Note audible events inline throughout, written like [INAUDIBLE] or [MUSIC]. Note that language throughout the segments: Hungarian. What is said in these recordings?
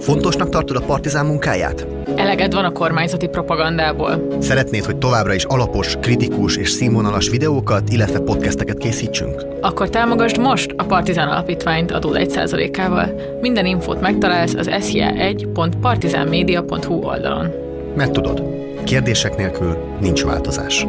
Fontosnak tartod a partizán munkáját? Eleged van a kormányzati propagandából. Szeretnéd, hogy továbbra is alapos, kritikus és színvonalas videókat, illetve podcasteket készítsünk? Akkor támogasd most a Partizán Alapítványt adód 1%-ával. Minden infót megtalálsz az sja 1partizánmediahu oldalon. Mert tudod, kérdések nélkül nincs változás.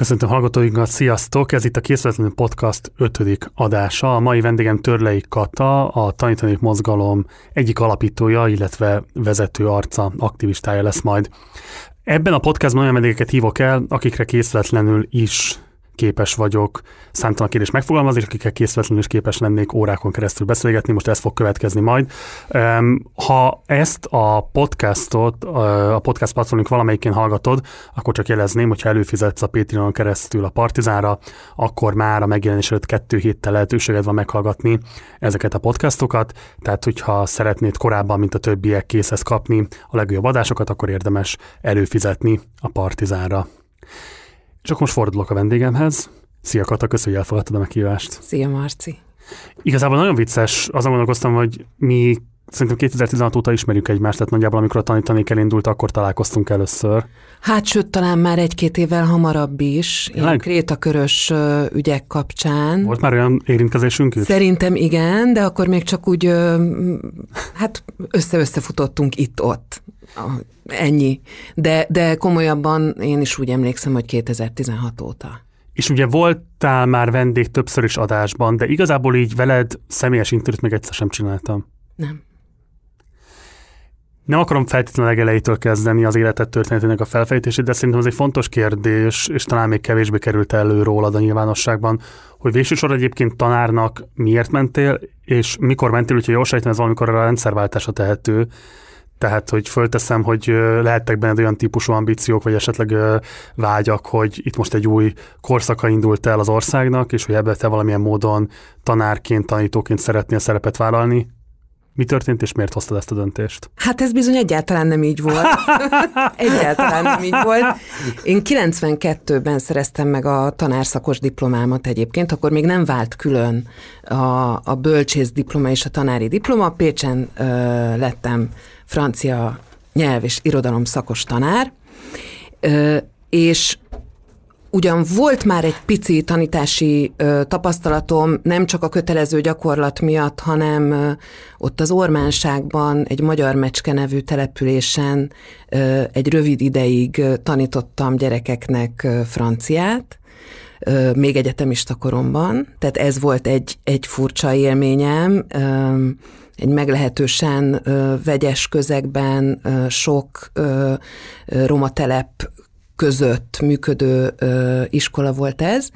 Köszöntöm hallgatóinkat, sziasztok! Ez itt a Készületlenül Podcast 5. adása. A mai vendégem Törlei Kata, a Tanítani Mozgalom egyik alapítója, illetve vezető arca, aktivistája lesz majd. Ebben a podcastban olyan vendégeket hívok el, akikre készületlenül is képes vagyok számtalan kérdés, megfogalmazni, és akikkel készületlenül is képes lennék órákon keresztül beszélgetni, most ez fog következni majd. Ha ezt a podcastot, a podcast platformunk valamelyikén hallgatod, akkor csak jelezném, hogyha előfizetsz a Patreonon keresztül a Partizára, akkor már a megjelenés előtt kettő héttel lehetőséged van meghallgatni ezeket a podcastokat, tehát hogyha szeretnéd korábban, mint a többiek készhez kapni a legjobb adásokat, akkor érdemes előfizetni a Partizánra. És akkor most fordulok a vendégemhez. Szia Kata, köszönjük, hogy elfogadtad a meghívást. Szia Marci. Igazából nagyon vicces, azon gondolkoztam, hogy mi szerintem 2016 óta ismerjük egymást, tehát nagyjából amikor a tanítanék elindult, akkor találkoztunk először. Hát sőt, talán már egy-két évvel hamarabb is, ilyen krétakörös ügyek kapcsán. Volt már olyan érintkezésünk is? Szerintem igen, de akkor még csak úgy, hát össze-összefutottunk itt-ott. Ennyi. De, de komolyabban én is úgy emlékszem, hogy 2016 óta. És ugye voltál már vendég többször is adásban, de igazából így veled személyes interjút még egyszer sem csináltam. Nem nem akarom feltétlenül legelejétől kezdeni az életet történetének a felfejtését, de szerintem ez egy fontos kérdés, és talán még kevésbé került elő rólad a nyilvánosságban, hogy végsősorban egyébként tanárnak miért mentél, és mikor mentél, hogyha jól sejtem, ez valamikor a rendszerváltása tehető. Tehát, hogy fölteszem, hogy lehettek benned olyan típusú ambíciók, vagy esetleg vágyak, hogy itt most egy új korszaka indult el az országnak, és hogy ebbe te valamilyen módon tanárként, tanítóként szeretnél szerepet vállalni. Mi történt, és miért hoztad ezt a döntést? Hát ez bizony egyáltalán nem így volt. [LAUGHS] egyáltalán nem így volt. Én 92-ben szereztem meg a tanárszakos diplomámat egyébként, akkor még nem vált külön a, a bölcsész diploma és a tanári diploma. Pécsen ö, lettem francia nyelv és irodalom szakos tanár, ö, és Ugyan volt már egy pici tanítási ö, tapasztalatom, nem csak a kötelező gyakorlat miatt, hanem ö, ott az Ormánságban, egy magyar mecske nevű településen ö, egy rövid ideig ö, tanítottam gyerekeknek ö, franciát, ö, még egyetemista koromban, tehát ez volt egy, egy furcsa élményem, ö, egy meglehetősen ö, vegyes közegben, ö, sok ö, roma telep között működő ö, iskola volt ez.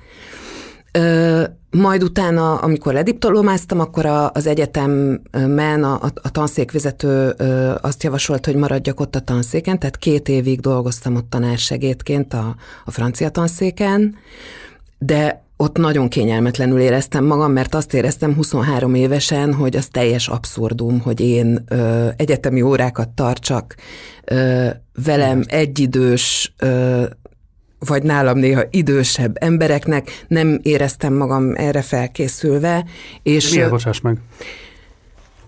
Ö, majd utána, amikor lediptolomáztam, akkor a, az egyetemen a, a, a tanszékvezető ö, azt javasolt, hogy maradjak ott a tanszéken, tehát két évig dolgoztam ott tanársegédként a, a francia tanszéken, de ott nagyon kényelmetlenül éreztem magam, mert azt éreztem 23 évesen, hogy az teljes abszurdum, hogy én ö, egyetemi órákat tartsak ö, velem egyidős, ö, vagy nálam néha idősebb embereknek, nem éreztem magam erre felkészülve. És, Miért bocsáss meg?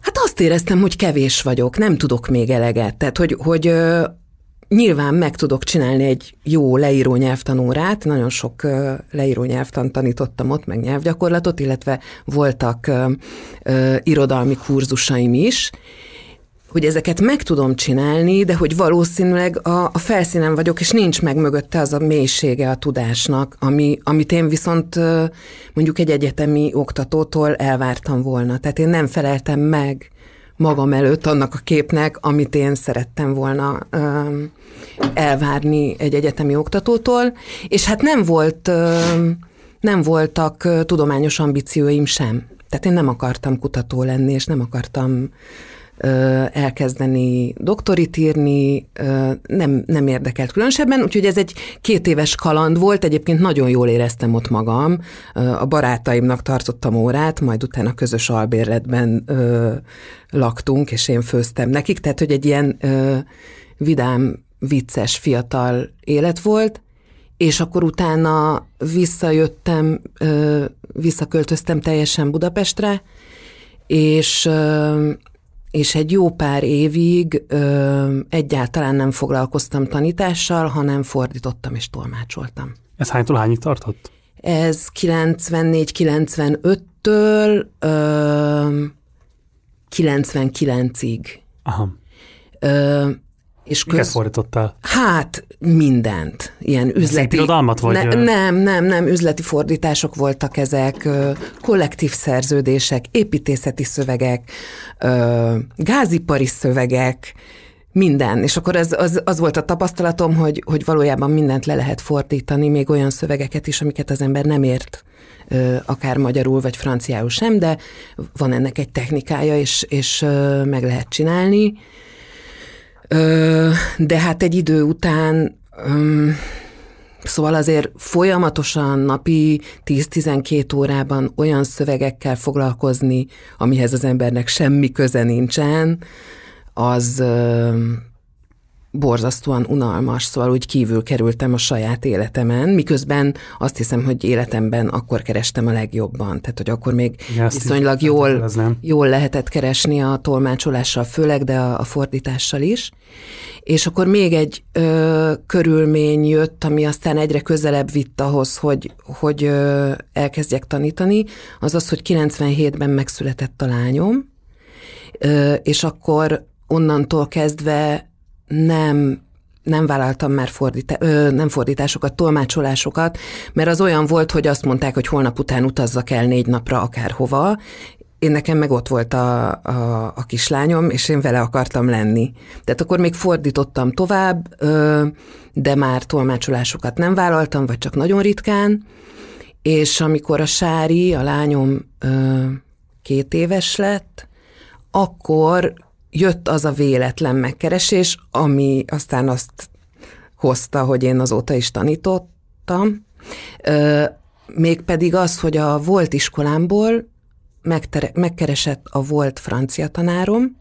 Hát azt éreztem, hogy kevés vagyok, nem tudok még eleget. Tehát, hogy, hogy Nyilván meg tudok csinálni egy jó leíró nyelvtanórát, nagyon sok leíró nyelvtan tanítottam ott, meg nyelvgyakorlatot, illetve voltak irodalmi kurzusaim is, hogy ezeket meg tudom csinálni, de hogy valószínűleg a, a felszínen vagyok, és nincs meg mögötte az a mélysége a tudásnak, ami, amit én viszont mondjuk egy egyetemi oktatótól elvártam volna. Tehát én nem feleltem meg magam előtt annak a képnek, amit én szerettem volna elvárni egy egyetemi oktatótól, és hát nem volt, nem voltak tudományos ambícióim sem. Tehát én nem akartam kutató lenni, és nem akartam elkezdeni doktorit írni, nem, nem érdekelt különösebben, úgyhogy ez egy két éves kaland volt, egyébként nagyon jól éreztem ott magam, a barátaimnak tartottam órát, majd utána közös albérletben laktunk, és én főztem nekik, tehát hogy egy ilyen vidám, vicces, fiatal élet volt, és akkor utána visszajöttem, visszaköltöztem teljesen Budapestre, és és egy jó pár évig ö, egyáltalán nem foglalkoztam tanítással, hanem fordítottam és tolmácsoltam. Ez hánytól hányig tartott? Ez 94-95-től 99-ig. Aha. Ö, és köz... Miket fordítottál? Hát mindent. Ilyen üzleti... Irodalmat vagy? Ne, nem, nem, nem. Üzleti fordítások voltak ezek, kollektív szerződések, építészeti szövegek, gázipari szövegek, minden. És akkor az, az, az volt a tapasztalatom, hogy, hogy valójában mindent le lehet fordítani, még olyan szövegeket is, amiket az ember nem ért akár magyarul vagy franciául sem, de van ennek egy technikája, és, és meg lehet csinálni de hát egy idő után, szóval azért folyamatosan napi 10-12 órában olyan szövegekkel foglalkozni, amihez az embernek semmi köze nincsen, az, borzasztóan unalmas, szóval úgy kívül kerültem a saját életemen, miközben azt hiszem, hogy életemben akkor kerestem a legjobban. Tehát, hogy akkor még ja, viszonylag jól, jól lehetett keresni a tolmácsolással, főleg, de a, a fordítással is. És akkor még egy ö, körülmény jött, ami aztán egyre közelebb vitt ahhoz, hogy, hogy ö, elkezdjek tanítani, az az, hogy 97-ben megszületett a lányom, ö, és akkor onnantól kezdve nem nem vállaltam már fordítá- ö, nem fordításokat, tolmácsolásokat, mert az olyan volt, hogy azt mondták, hogy holnap után utazzak el négy napra akárhova, én nekem meg ott volt a, a, a kislányom, és én vele akartam lenni. Tehát akkor még fordítottam tovább, ö, de már tolmácsolásokat nem vállaltam, vagy csak nagyon ritkán, és amikor a Sári, a lányom ö, két éves lett, akkor jött az a véletlen megkeresés, ami aztán azt hozta, hogy én azóta is tanítottam. mégpedig az, hogy a volt iskolámból megtere- megkeresett a volt francia tanárom,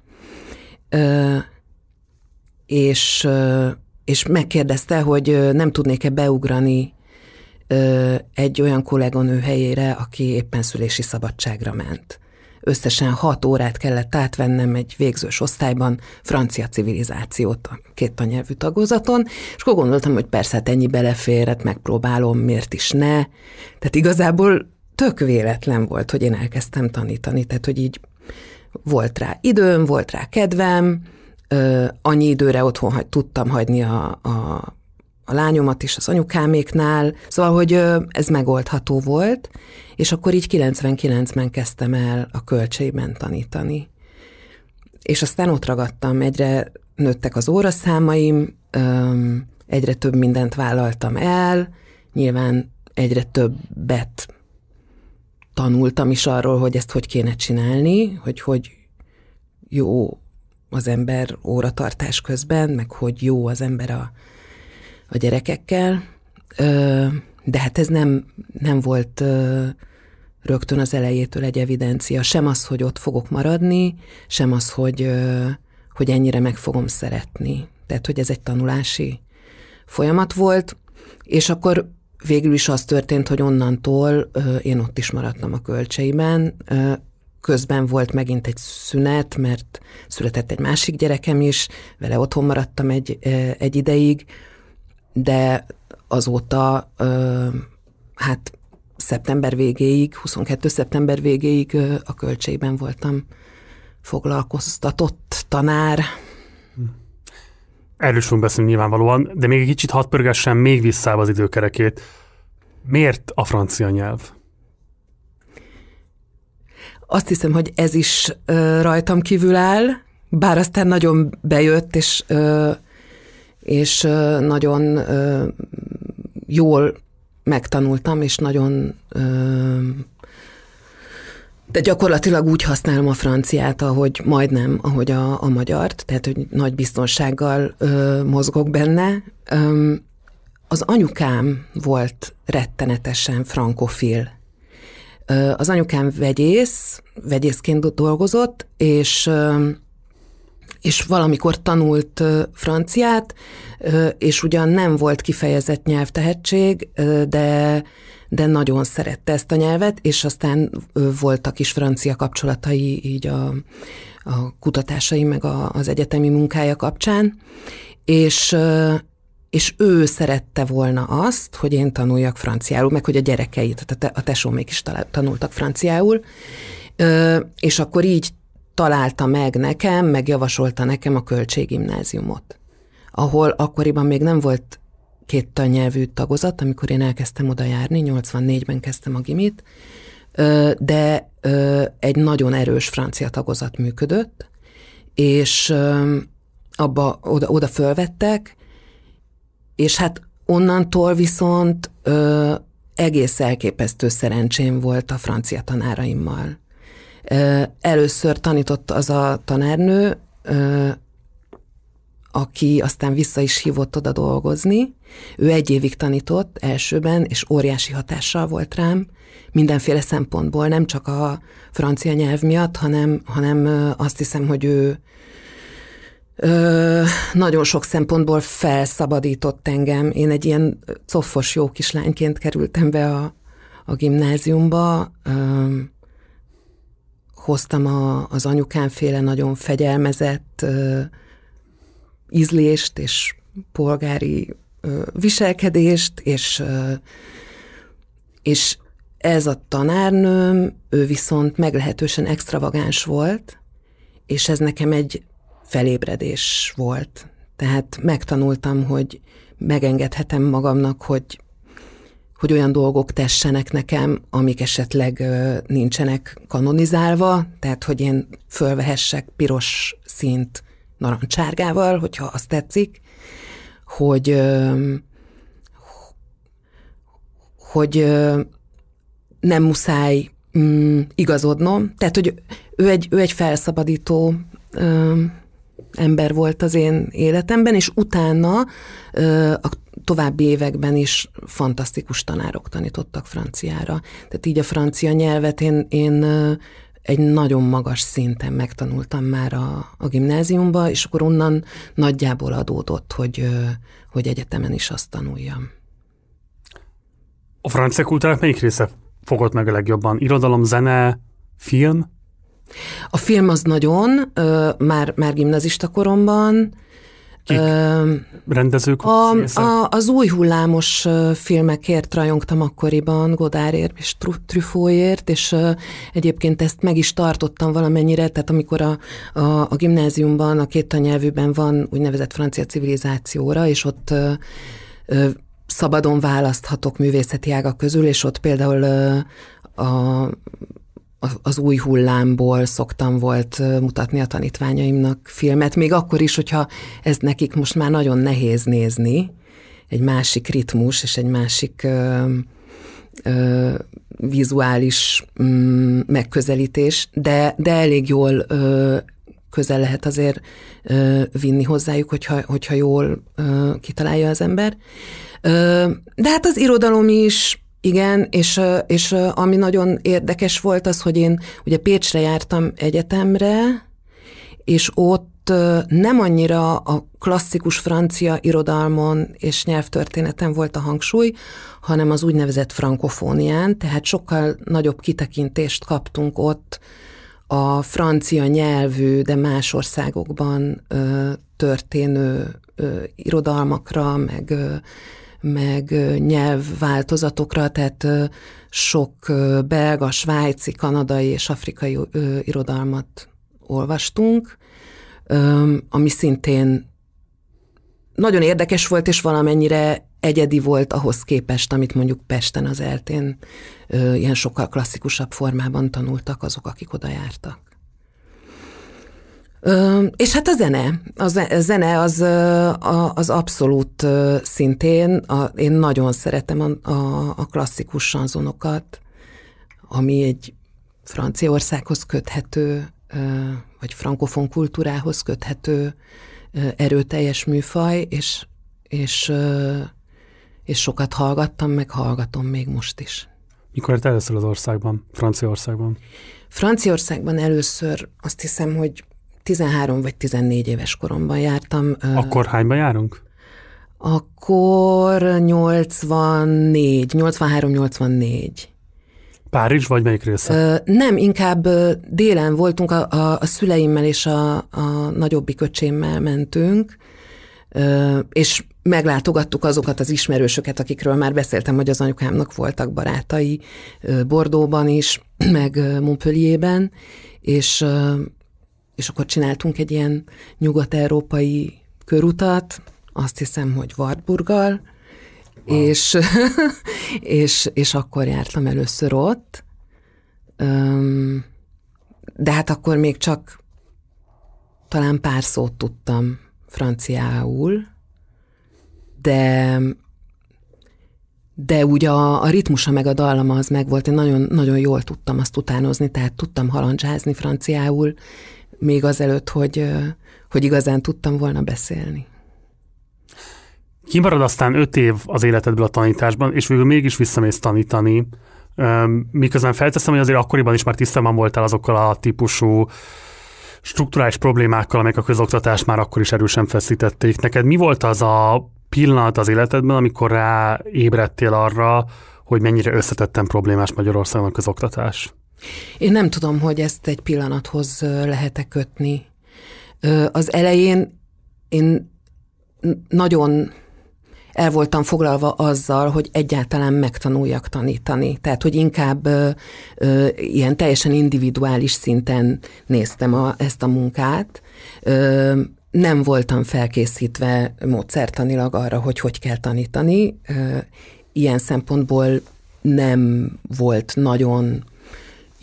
és, és megkérdezte, hogy nem tudnék-e beugrani egy olyan kolléganő helyére, aki éppen szülési szabadságra ment összesen hat órát kellett átvennem egy végzős osztályban francia civilizációt a két tanyelvű tagozaton, és akkor gondoltam, hogy persze hát ennyi belefér, hát megpróbálom, miért is ne. Tehát igazából tök véletlen volt, hogy én elkezdtem tanítani, tehát hogy így volt rá időm, volt rá kedvem, annyi időre otthon hagy, tudtam hagyni a, a a lányomat is az anyukáméknál, szóval, hogy ez megoldható volt, és akkor így 99-ben kezdtem el a kölcseiben tanítani. És aztán ott ragadtam, egyre nőttek az óraszámaim, egyre több mindent vállaltam el, nyilván egyre többet tanultam is arról, hogy ezt hogy kéne csinálni, hogy hogy jó az ember óratartás közben, meg hogy jó az ember a a gyerekekkel, de hát ez nem, nem volt rögtön az elejétől egy evidencia. Sem az, hogy ott fogok maradni, sem az, hogy, hogy ennyire meg fogom szeretni. Tehát, hogy ez egy tanulási folyamat volt, és akkor végül is az történt, hogy onnantól én ott is maradtam a kölcseiben. Közben volt megint egy szünet, mert született egy másik gyerekem is, vele otthon maradtam egy, egy ideig, de azóta hát szeptember végéig, 22. szeptember végéig a költségben voltam foglalkoztatott tanár. Erről is fogunk beszélni nyilvánvalóan, de még egy kicsit hadd pörgessen még vissza az időkerekét. Miért a francia nyelv? Azt hiszem, hogy ez is ö, rajtam kívül áll, bár aztán nagyon bejött, és ö, és nagyon jól megtanultam, és nagyon de gyakorlatilag úgy használom a franciát, ahogy majdnem, ahogy a, a magyart, tehát hogy nagy biztonsággal ö, mozgok benne. Ö, az anyukám volt rettenetesen frankofil. Ö, az anyukám vegyész, vegyészként dolgozott, és ö, és valamikor tanult franciát, és ugyan nem volt kifejezett nyelvtehetség, de, de nagyon szerette ezt a nyelvet, és aztán voltak is francia kapcsolatai így a, a kutatásai, meg a, az egyetemi munkája kapcsán, és, és ő szerette volna azt, hogy én tanuljak franciául, meg hogy a gyerekei, tehát a tesómék is tanultak franciául, és akkor így találta meg nekem, megjavasolta nekem a költséggimnáziumot, ahol akkoriban még nem volt két tannyelvű tagozat, amikor én elkezdtem oda járni, 84-ben kezdtem a gimit, de egy nagyon erős francia tagozat működött, és abba oda, oda fölvettek, és hát onnantól viszont egész elképesztő szerencsém volt a francia tanáraimmal. Először tanított az a tanárnő, aki aztán vissza is hívott oda dolgozni. Ő egy évig tanított elsőben, és óriási hatással volt rám, mindenféle szempontból, nem csak a francia nyelv miatt, hanem, hanem azt hiszem, hogy ő ö, nagyon sok szempontból felszabadított engem. Én egy ilyen coffos jó kislányként kerültem be a, a gimnáziumba, ö, hoztam a, az anyukámféle nagyon fegyelmezett ö, ízlést és polgári ö, viselkedést, és, ö, és ez a tanárnőm, ő viszont meglehetősen extravagáns volt, és ez nekem egy felébredés volt. Tehát megtanultam, hogy megengedhetem magamnak, hogy hogy olyan dolgok tessenek nekem, amik esetleg nincsenek kanonizálva, tehát hogy én fölvehessek piros szint narancsárgával, hogyha azt tetszik, hogy hogy nem muszáj mm, igazodnom. Tehát, hogy ő egy, ő egy felszabadító ö, ember volt az én életemben, és utána ö, a további években is fantasztikus tanárok tanítottak franciára. Tehát így a francia nyelvet én, én egy nagyon magas szinten megtanultam már a, a gimnáziumba, és akkor onnan nagyjából adódott, hogy, hogy egyetemen is azt tanuljam. A francia kultúrák melyik része fogott meg a legjobban? Irodalom, zene, film? A film az nagyon, már, már gimnazista koromban, Kik? Ö, Rendezők? A, a, az új hullámos filmekért rajongtam akkoriban, Godárért és Truffautért, és ö, egyébként ezt meg is tartottam valamennyire, tehát amikor a, a, a gimnáziumban, a két tanyelvűben van úgynevezett francia civilizációra, és ott ö, ö, szabadon választhatok művészeti ágak közül, és ott például ö, a az új hullámból szoktam volt mutatni a tanítványaimnak filmet, még akkor is, hogyha ez nekik most már nagyon nehéz nézni, egy másik ritmus és egy másik ö, ö, vizuális mm, megközelítés, de, de elég jól ö, közel lehet azért ö, vinni hozzájuk, hogyha, hogyha jól ö, kitalálja az ember. Ö, de hát az irodalom is igen, és, és ami nagyon érdekes volt az, hogy én ugye Pécsre jártam egyetemre, és ott nem annyira a klasszikus francia irodalmon és nyelvtörténeten volt a hangsúly, hanem az úgynevezett frankofónián, tehát sokkal nagyobb kitekintést kaptunk ott a francia nyelvű, de más országokban történő irodalmakra, meg meg nyelvváltozatokra, tehát sok belga, svájci, kanadai és afrikai irodalmat olvastunk, ami szintén nagyon érdekes volt, és valamennyire egyedi volt ahhoz képest, amit mondjuk Pesten az eltén ilyen sokkal klasszikusabb formában tanultak azok, akik oda jártak. És hát a zene. A zene az, az abszolút szintén, a, én nagyon szeretem a, a klasszikus sanzonokat, ami egy Franciaországhoz köthető, vagy frankofon kultúrához köthető erőteljes műfaj, és, és, és sokat hallgattam, meg hallgatom még most is. Mikor lett először az országban, Franciaországban? Franciaországban először azt hiszem, hogy 13 vagy 14 éves koromban jártam. Akkor hányban járunk? Akkor 84, 83-84. Párizs vagy melyik része? Nem, inkább délen voltunk, a, a, a szüleimmel és a, a nagyobbik köcsémmel mentünk, és meglátogattuk azokat az ismerősöket, akikről már beszéltem, hogy az anyukámnak voltak barátai Bordóban is, [CLEARS THROAT] meg Montpellierben, és és akkor csináltunk egy ilyen nyugat-európai körutat, azt hiszem, hogy Wartburggal, wow. és, [LAUGHS] és, és akkor jártam először ott, de hát akkor még csak talán pár szót tudtam franciául, de de ugye a, a ritmusa meg a dallama az megvolt, én nagyon, nagyon jól tudtam azt utánozni, tehát tudtam halandzsázni franciául, még azelőtt, hogy, hogy igazán tudtam volna beszélni. Kimarad aztán öt év az életedből a tanításban, és végül mégis visszamész tanítani. Miközben felteszem, hogy azért akkoriban is már tisztában voltál azokkal a típusú strukturális problémákkal, amelyek a közoktatás már akkor is erősen feszítették. Neked mi volt az a pillanat az életedben, amikor rá ébredtél arra, hogy mennyire összetettem problémás Magyarországon a közoktatás? Én nem tudom, hogy ezt egy pillanathoz lehet-e kötni. Az elején én nagyon el voltam foglalva azzal, hogy egyáltalán megtanuljak tanítani. Tehát, hogy inkább ö, ö, ilyen teljesen individuális szinten néztem a, ezt a munkát. Ö, nem voltam felkészítve módszertanilag arra, hogy hogy kell tanítani. Ö, ilyen szempontból nem volt nagyon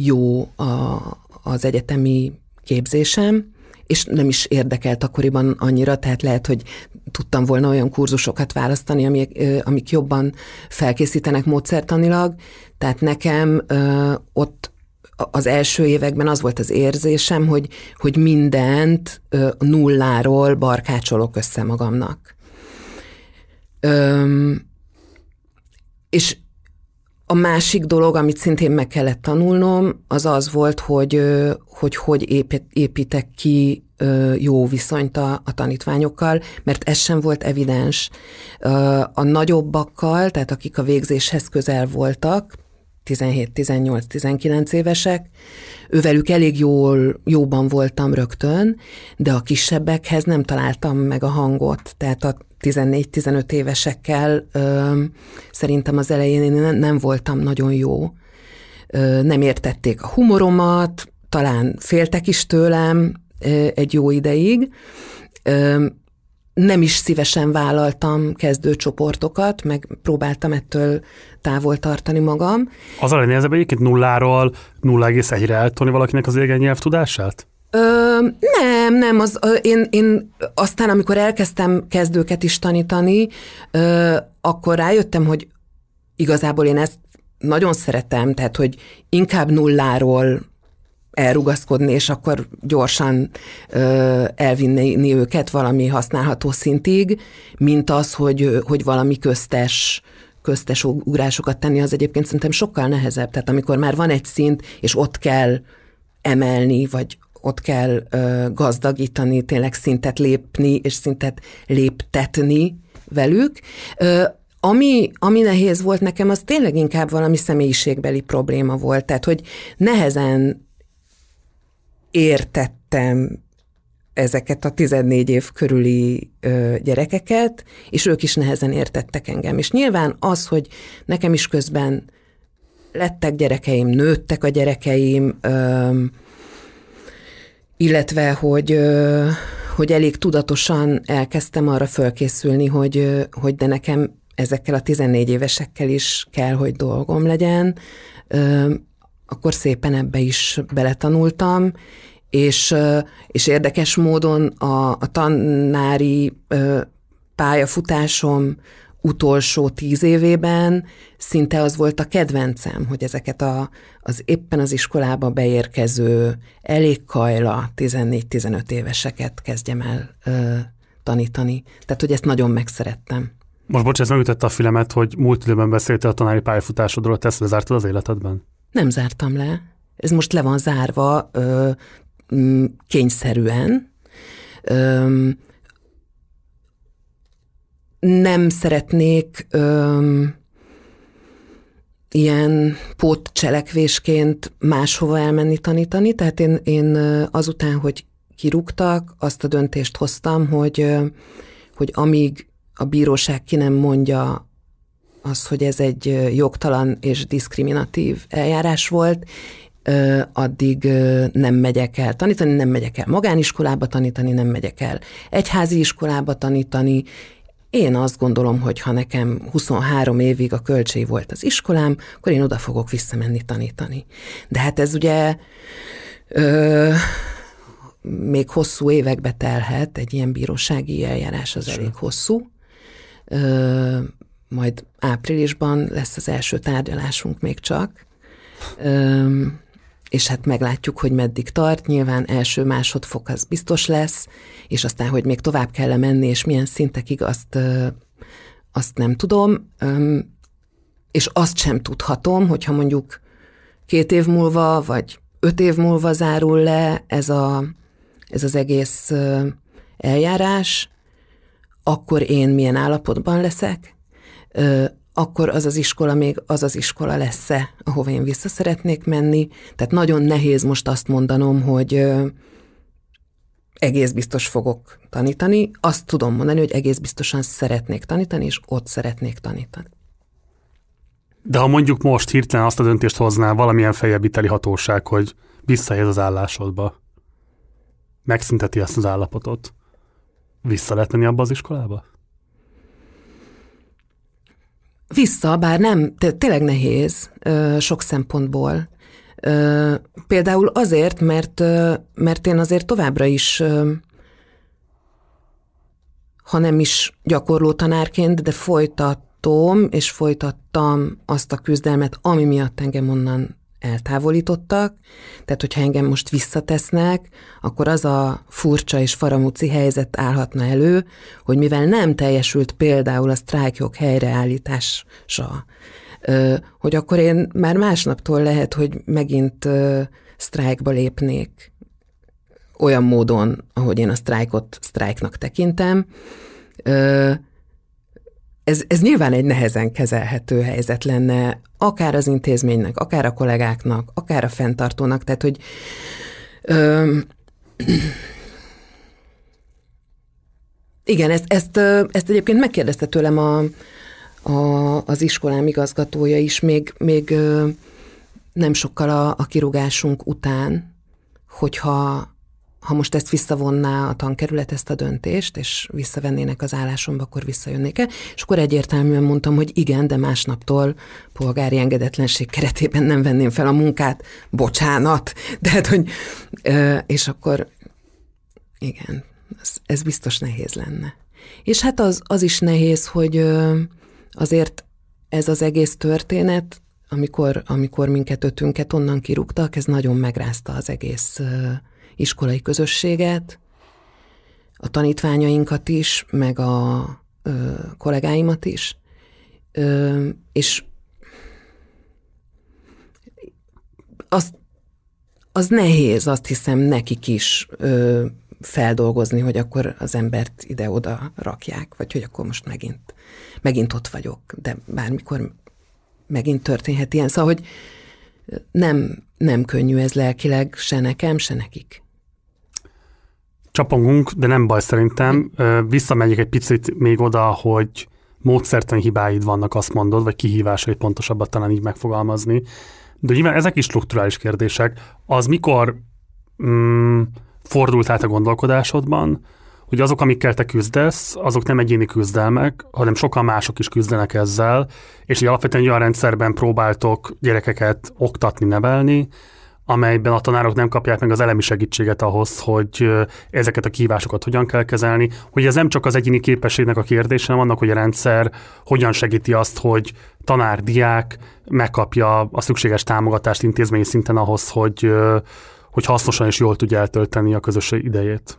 jó a, az egyetemi képzésem, és nem is érdekelt akkoriban annyira, tehát lehet, hogy tudtam volna olyan kurzusokat választani, amik, amik jobban felkészítenek módszertanilag, tehát nekem ö, ott az első években az volt az érzésem, hogy, hogy mindent ö, nulláról barkácsolok össze magamnak. Ö, és a másik dolog, amit szintén meg kellett tanulnom, az az volt, hogy hogy, hogy építek ki jó viszonyt a, a tanítványokkal, mert ez sem volt evidens. A nagyobbakkal, tehát akik a végzéshez közel voltak, 17-18-19 évesek. Ővelük elég jól, jóban voltam rögtön, de a kisebbekhez nem találtam meg a hangot. Tehát a 14-15 évesekkel ö, szerintem az elején én nem voltam nagyon jó. Ö, nem értették a humoromat, talán féltek is tőlem ö, egy jó ideig. Ö, nem is szívesen vállaltam kezdőcsoportokat, meg próbáltam ettől távol tartani magam. Az a legnehezebb egyébként nulláról 0,1-re eltolni valakinek az égen nyelvtudását? Ö, nem, nem, az, ö, én, én aztán, amikor elkezdtem kezdőket is tanítani, ö, akkor rájöttem, hogy igazából én ezt nagyon szeretem, tehát hogy inkább nulláról elrugaszkodni, és akkor gyorsan ö, elvinni őket valami használható szintig, mint az, hogy, hogy valami köztes köztes ugrásokat tenni, az egyébként szerintem sokkal nehezebb. Tehát amikor már van egy szint, és ott kell emelni, vagy ott kell ö, gazdagítani, tényleg szintet lépni, és szintet léptetni velük. Ö, ami, ami nehéz volt nekem, az tényleg inkább valami személyiségbeli probléma volt. Tehát, hogy nehezen értettem ezeket a 14 év körüli ö, gyerekeket, és ők is nehezen értettek engem. És nyilván az, hogy nekem is közben lettek gyerekeim, nőttek a gyerekeim, ö, illetve hogy, ö, hogy elég tudatosan elkezdtem arra fölkészülni, hogy, ö, hogy de nekem ezekkel a 14 évesekkel is kell, hogy dolgom legyen, ö, akkor szépen ebbe is beletanultam, és, és érdekes módon a, a tanári pályafutásom utolsó tíz évében szinte az volt a kedvencem, hogy ezeket a, az éppen az iskolába beérkező elég kajla 14-15 éveseket kezdjem el ö, tanítani. Tehát, hogy ezt nagyon megszerettem. Most bocs, ez megütötte a filmet, hogy múlt időben beszéltél a tanári pályafutásodról, te ezt lezártad az életedben? Nem zártam le. Ez most le van zárva ö, mm, kényszerűen. Ö, nem szeretnék ö, ilyen pótcselekvésként máshova elmenni tanítani, tehát én, én azután, hogy kirúgtak, azt a döntést hoztam, hogy, hogy amíg a bíróság ki nem mondja az, hogy ez egy jogtalan és diszkriminatív eljárás volt, addig nem megyek el tanítani, nem megyek el magániskolába tanítani, nem megyek el egyházi iskolába tanítani. Én azt gondolom, hogy ha nekem 23 évig a költség volt az iskolám, akkor én oda fogok visszamenni tanítani. De hát ez ugye ö, még hosszú évekbe telhet, egy ilyen bírósági eljárás az Sőt. elég hosszú majd áprilisban lesz az első tárgyalásunk még csak, és hát meglátjuk, hogy meddig tart, nyilván első másodfok az biztos lesz, és aztán, hogy még tovább kell menni, és milyen szintekig, azt, azt nem tudom, és azt sem tudhatom, hogyha mondjuk két év múlva, vagy öt év múlva zárul le ez, a, ez az egész eljárás, akkor én milyen állapotban leszek, akkor az az iskola még az az iskola lesz-e, ahova én vissza szeretnék menni. Tehát nagyon nehéz most azt mondanom, hogy egész biztos fogok tanítani. Azt tudom mondani, hogy egész biztosan szeretnék tanítani, és ott szeretnék tanítani. De ha mondjuk most hirtelen azt a döntést hozná valamilyen feljebbiteli hatóság, hogy visszaérsz az állásodba, megszünteti ezt az állapotot, vissza lehet menni abba az iskolába? vissza, bár nem, tényleg nehéz ö, sok szempontból. Ö, például azért, mert, ö, mert én azért továbbra is, ö, ha nem is gyakorló tanárként, de folytattam és folytattam azt a küzdelmet, ami miatt engem onnan eltávolítottak, tehát hogyha engem most visszatesznek, akkor az a furcsa és faramúci helyzet állhatna elő, hogy mivel nem teljesült például a sztrájkjog helyreállítása, hogy akkor én már másnaptól lehet, hogy megint sztrájkba lépnék olyan módon, ahogy én a sztrájkot sztrájknak tekintem, ez, ez nyilván egy nehezen kezelhető helyzet lenne, akár az intézménynek, akár a kollégáknak, akár a fenntartónak, tehát hogy ö, igen, ezt, ezt, ezt egyébként megkérdezte tőlem a, a, az iskolám igazgatója is még, még nem sokkal a, a kirúgásunk után, hogyha ha most ezt visszavonná a tankerület, ezt a döntést, és visszavennének az állásomba, akkor visszajönnék-e? És akkor egyértelműen mondtam, hogy igen, de másnaptól polgári engedetlenség keretében nem venném fel a munkát, bocsánat, de hát, hogy, és akkor igen, ez, ez biztos nehéz lenne. És hát az, az is nehéz, hogy azért ez az egész történet, amikor, amikor minket ötünket onnan kirúgtak, ez nagyon megrázta az egész iskolai közösséget, a tanítványainkat is, meg a ö, kollégáimat is, ö, és az, az nehéz, azt hiszem, nekik is ö, feldolgozni, hogy akkor az embert ide-oda rakják, vagy hogy akkor most megint, megint ott vagyok, de bármikor megint történhet ilyen. Szóval, hogy nem, nem könnyű ez lelkileg se nekem, se nekik csapongunk, de nem baj szerintem. Visszamegyek egy picit még oda, hogy módszertan hibáid vannak, azt mondod, vagy kihívásait pontosabban talán így megfogalmazni. De nyilván ezek is strukturális kérdések. Az mikor mm, fordult át a gondolkodásodban, hogy azok, amikkel te küzdesz, azok nem egyéni küzdelmek, hanem sokan mások is küzdenek ezzel, és egy alapvetően olyan rendszerben próbáltok gyerekeket oktatni, nevelni, amelyben a tanárok nem kapják meg az elemi segítséget ahhoz, hogy ezeket a kívásokat hogyan kell kezelni, hogy ez nem csak az egyéni képességnek a kérdése, hanem annak, hogy a rendszer hogyan segíti azt, hogy tanár, diák megkapja a szükséges támogatást intézményi szinten ahhoz, hogy, hogy hasznosan és jól tudja eltölteni a közös idejét.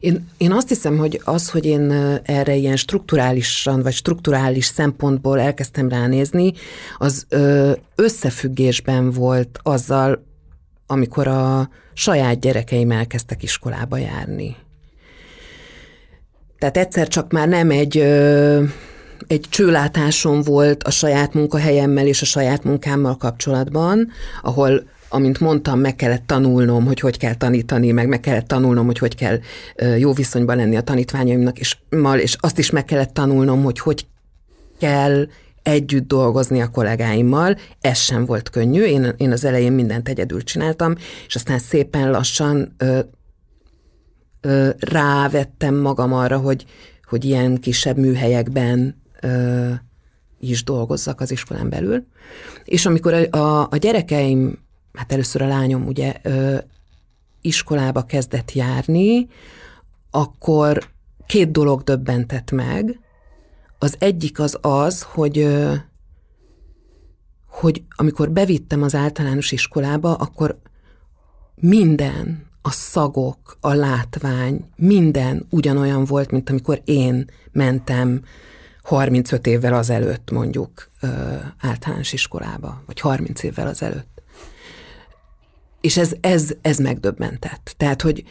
Én, én azt hiszem, hogy az, hogy én erre ilyen strukturálisan, vagy strukturális szempontból elkezdtem ránézni, az összefüggésben volt azzal, amikor a saját gyerekeim elkezdtek iskolába járni. Tehát egyszer csak már nem egy, egy csőlátásom volt a saját munkahelyemmel és a saját munkámmal kapcsolatban, ahol amint mondtam, meg kellett tanulnom, hogy hogy kell tanítani, meg meg kellett tanulnom, hogy hogy kell jó viszonyban lenni a tanítványaimnak, és, mal, és azt is meg kellett tanulnom, hogy hogy kell együtt dolgozni a kollégáimmal, ez sem volt könnyű, én, én az elején mindent egyedül csináltam, és aztán szépen lassan ö, ö, rávettem magam arra, hogy, hogy ilyen kisebb műhelyekben ö, is dolgozzak az iskolán belül. És amikor a, a, a gyerekeim, hát először a lányom ugye ö, iskolába kezdett járni, akkor két dolog döbbentett meg – az egyik az az, hogy hogy amikor bevittem az általános iskolába, akkor minden, a szagok, a látvány, minden ugyanolyan volt, mint amikor én mentem 35 évvel azelőtt mondjuk általános iskolába, vagy 30 évvel azelőtt. És ez, ez, ez megdöbbentett. Tehát, hogy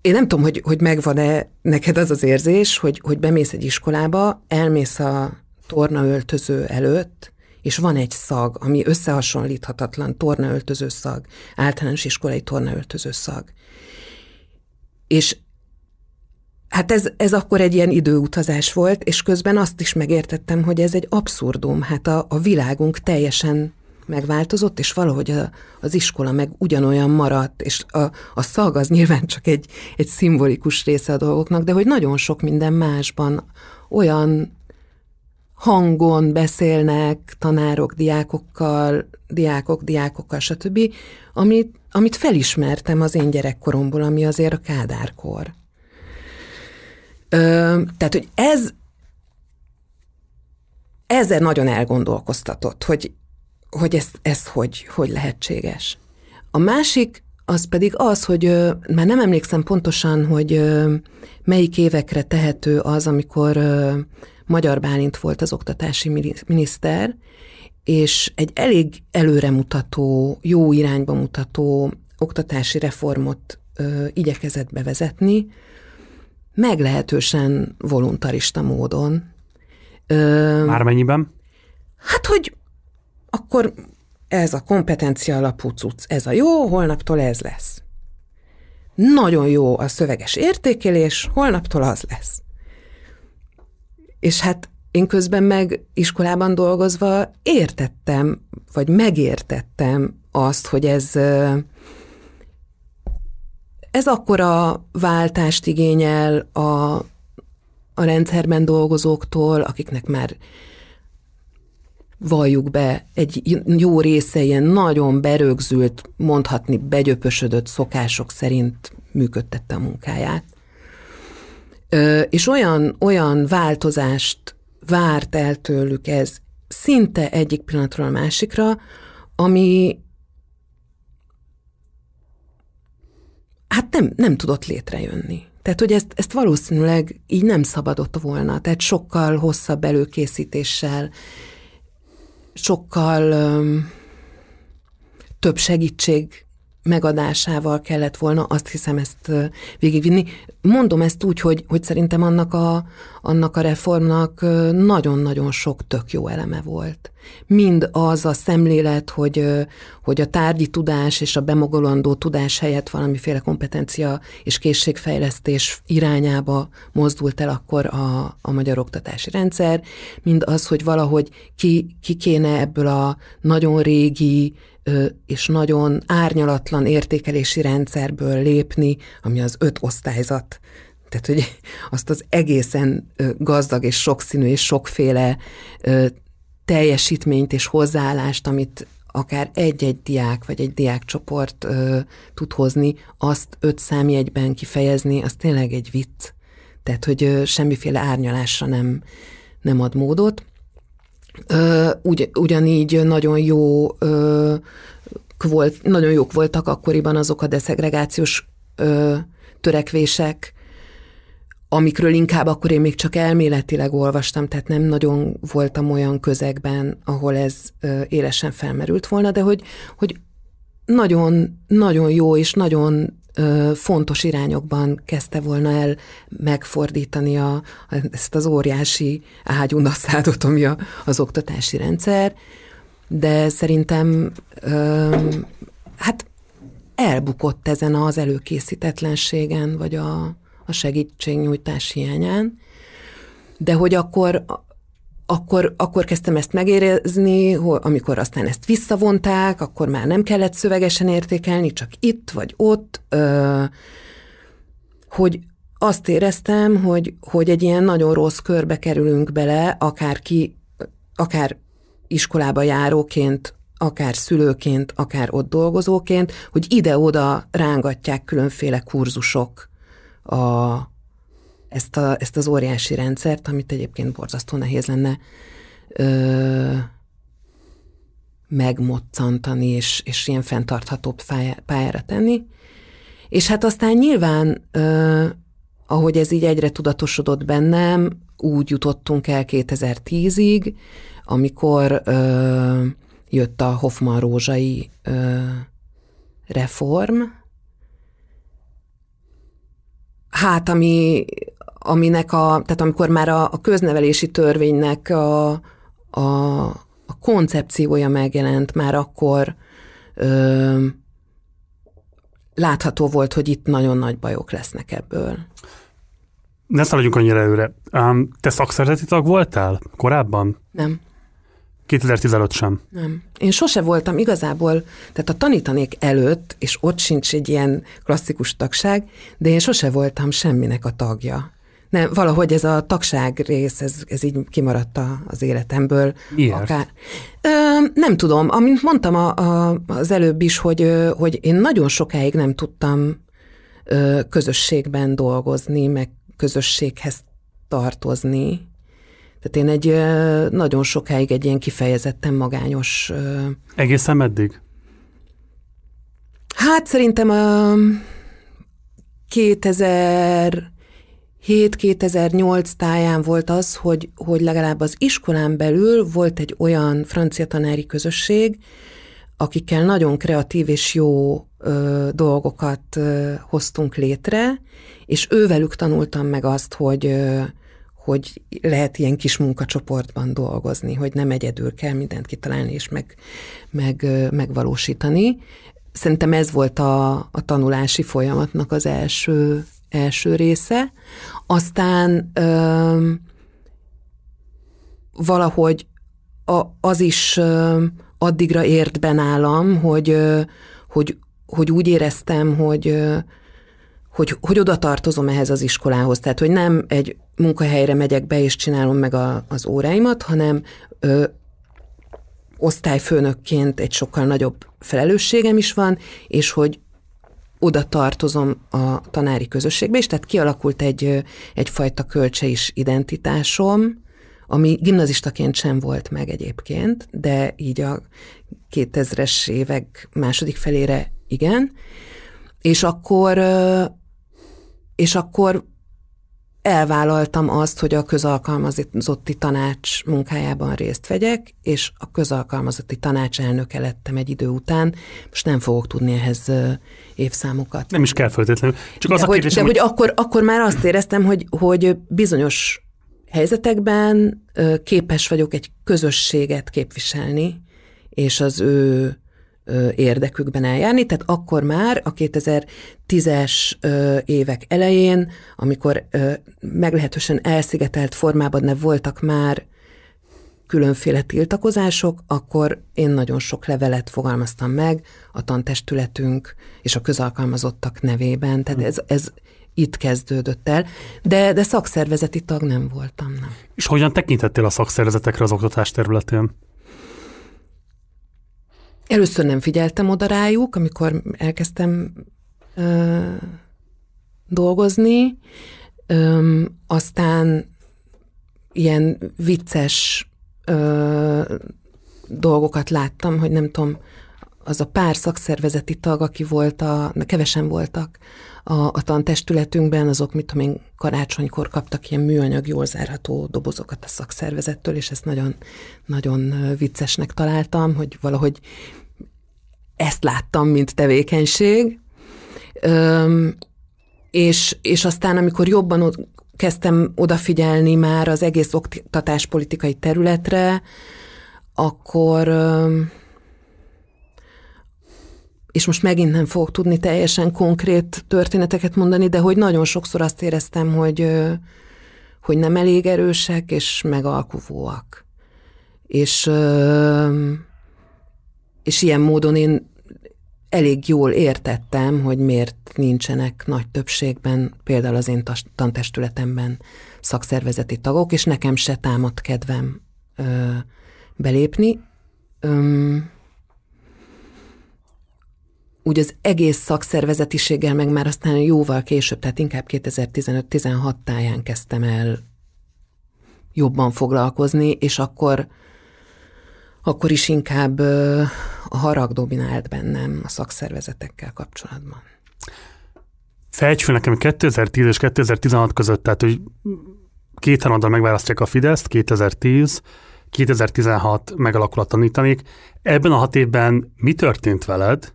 én nem tudom, hogy, hogy megvan-e neked az az érzés, hogy, hogy bemész egy iskolába, elmész a tornaöltöző előtt, és van egy szag, ami összehasonlíthatatlan tornaöltöző szag, általános iskolai tornaöltöző szag. És hát ez, ez akkor egy ilyen időutazás volt, és közben azt is megértettem, hogy ez egy abszurdum, hát a, a világunk teljesen megváltozott, és valahogy a, az iskola meg ugyanolyan maradt, és a, a szag az nyilván csak egy, egy szimbolikus része a dolgoknak, de hogy nagyon sok minden másban olyan hangon beszélnek tanárok, diákokkal, diákok, diákokkal, stb., amit, amit felismertem az én gyerekkoromból, ami azért a kádárkor. Ö, tehát, hogy ez, ezzel nagyon elgondolkoztatott, hogy hogy ez, ez hogy, hogy lehetséges. A másik az pedig az, hogy ö, már nem emlékszem pontosan, hogy ö, melyik évekre tehető az, amikor ö, Magyar Bálint volt az oktatási miniszter, és egy elég előremutató, jó irányba mutató oktatási reformot ö, igyekezett bevezetni, meglehetősen voluntarista módon. Ö, Már mennyiben? Hát, hogy akkor ez a kompetencia alapú cucc, ez a jó, holnaptól ez lesz. Nagyon jó a szöveges értékelés, holnaptól az lesz. És hát én közben meg iskolában dolgozva értettem, vagy megértettem azt, hogy ez, ez akkora váltást igényel a, a rendszerben dolgozóktól, akiknek már valljuk be, egy jó része ilyen nagyon berögzült, mondhatni begyöpösödött szokások szerint működtette a munkáját. és olyan, olyan változást várt el tőlük ez szinte egyik pillanatról a másikra, ami hát nem, nem tudott létrejönni. Tehát, hogy ezt, ezt valószínűleg így nem szabadott volna, tehát sokkal hosszabb előkészítéssel, sokkal több segítség megadásával kellett volna, azt hiszem ezt végigvinni. Mondom ezt úgy, hogy, hogy szerintem annak a, annak a reformnak nagyon-nagyon sok tök jó eleme volt. Mind az a szemlélet, hogy, hogy a tárgyi tudás és a bemogolandó tudás helyett valamiféle kompetencia és készségfejlesztés irányába mozdult el akkor a, a magyar oktatási rendszer, mind az, hogy valahogy ki, ki kéne ebből a nagyon régi, és nagyon árnyalatlan értékelési rendszerből lépni, ami az öt osztályzat. Tehát, hogy azt az egészen gazdag és sokszínű és sokféle teljesítményt és hozzáállást, amit akár egy-egy diák vagy egy diákcsoport tud hozni, azt öt számjegyben kifejezni, az tényleg egy vicc. Tehát, hogy semmiféle árnyalásra nem, nem ad módot. Ugy, ugyanígy nagyon jó volt, nagyon jók voltak akkoriban azok a deszegregációs törekvések, amikről inkább akkor én még csak elméletileg olvastam, tehát nem nagyon voltam olyan közegben, ahol ez élesen felmerült volna, de hogy, hogy nagyon, nagyon jó és nagyon fontos irányokban kezdte volna el megfordítani a, ezt az óriási ágyunaszádot, ami a, az oktatási rendszer, de szerintem ö, hát elbukott ezen az előkészítetlenségen, vagy a, a segítségnyújtás hiányán, de hogy akkor akkor, akkor kezdtem ezt megérezni, amikor aztán ezt visszavonták, akkor már nem kellett szövegesen értékelni, csak itt vagy ott, hogy azt éreztem, hogy, hogy egy ilyen nagyon rossz körbe kerülünk bele, akár ki, akár iskolába járóként, akár szülőként, akár ott dolgozóként, hogy ide-oda rángatják különféle kurzusok a, ezt, a, ezt az óriási rendszert, amit egyébként borzasztó nehéz lenne ö, megmoccantani, és, és ilyen fenntarthatóbb pályára tenni. És hát aztán nyilván, ö, ahogy ez így egyre tudatosodott bennem, úgy jutottunk el 2010-ig, amikor ö, jött a Hoffman Rózsai ö, reform, hát ami aminek a, tehát amikor már a, a köznevelési törvénynek a, a, a koncepciója megjelent, már akkor ö, látható volt, hogy itt nagyon nagy bajok lesznek ebből. Ne szaladjunk annyira előre. Um, te szakszervezeti tag voltál korábban? Nem. 2015 sem? Nem. Én sose voltam igazából, tehát a tanítanék előtt, és ott sincs egy ilyen klasszikus tagság, de én sose voltam semminek a tagja. Nem, valahogy ez a tagság rész, ez, ez így kimaradt az életemből. Miért? Akár. Ö, nem tudom, amint mondtam a, a, az előbb is, hogy, hogy én nagyon sokáig nem tudtam ö, közösségben dolgozni, meg közösséghez tartozni. Tehát én egy ö, nagyon sokáig egy ilyen kifejezetten magányos... Ö, Egészen meddig? Hát szerintem a 2000 2007 2008 táján volt az, hogy, hogy legalább az iskolán belül volt egy olyan francia tanári közösség, akikkel nagyon kreatív és jó ö, dolgokat ö, hoztunk létre, és ővelük tanultam meg azt, hogy ö, hogy lehet ilyen kis munkacsoportban dolgozni, hogy nem egyedül kell mindent kitalálni és meg, meg, megvalósítani. Szerintem ez volt a, a tanulási folyamatnak az első első része, aztán ö, valahogy a, az is ö, addigra ért be nálam, hogy, ö, hogy, hogy úgy éreztem, hogy, ö, hogy, hogy oda tartozom ehhez az iskolához. Tehát, hogy nem egy munkahelyre megyek be és csinálom meg a, az óráimat, hanem ö, osztályfőnökként egy sokkal nagyobb felelősségem is van, és hogy oda tartozom a tanári közösségbe, és tehát kialakult egy, egyfajta kölcse is identitásom, ami gimnazistaként sem volt meg egyébként, de így a 2000-es évek második felére igen. És akkor, és akkor elvállaltam azt, hogy a közalkalmazotti tanács munkájában részt vegyek, és a közalkalmazotti tanács elnöke lettem egy idő után, most nem fogok tudni ehhez évszámokat. Nem is kell feltétlenül. Csak de az de a kérdés, hogy, de hogy, hogy akkor, akkor már azt éreztem, hogy, hogy bizonyos helyzetekben képes vagyok egy közösséget képviselni, és az ő érdekükben eljárni, tehát akkor már a 2010-es évek elején, amikor meglehetősen elszigetelt formában ne voltak már különféle tiltakozások, akkor én nagyon sok levelet fogalmaztam meg a tantestületünk és a közalkalmazottak nevében. Tehát hm. ez, ez itt kezdődött el, de, de szakszervezeti tag nem voltam. Nem. És hogyan tekintettél a szakszervezetekre az oktatás területén? Először nem figyeltem oda rájuk, amikor elkezdtem ö, dolgozni, ö, aztán ilyen vicces ö, dolgokat láttam, hogy nem tudom, az a pár szakszervezeti tag, aki volt, a, na, kevesen voltak a, a tantestületünkben, azok, mit tudom én, karácsonykor kaptak ilyen műanyag jól zárható dobozokat a szakszervezettől, és ezt nagyon, nagyon viccesnek találtam, hogy valahogy ezt láttam, mint tevékenység, Öm, és, és aztán, amikor jobban od, kezdtem odafigyelni már az egész oktatáspolitikai területre, akkor, öm, és most megint nem fogok tudni teljesen konkrét történeteket mondani, de hogy nagyon sokszor azt éreztem, hogy, hogy nem elég erősek, és megalkuvóak. És öm, és ilyen módon én elég jól értettem, hogy miért nincsenek nagy többségben, például az én tantestületemben szakszervezeti tagok, és nekem se támadt kedvem ö, belépni. Öm, úgy az egész szakszervezetiséggel meg már aztán jóval később, tehát inkább 2015-16 táján kezdtem el jobban foglalkozni, és akkor akkor is inkább a harag dominált bennem a szakszervezetekkel kapcsolatban. Fejtsd fel nekem 2010 és 2016 között, tehát hogy két harmaddal megválasztják a Fideszt, 2010, 2016 megalakul a tanítanék. Ebben a hat évben mi történt veled,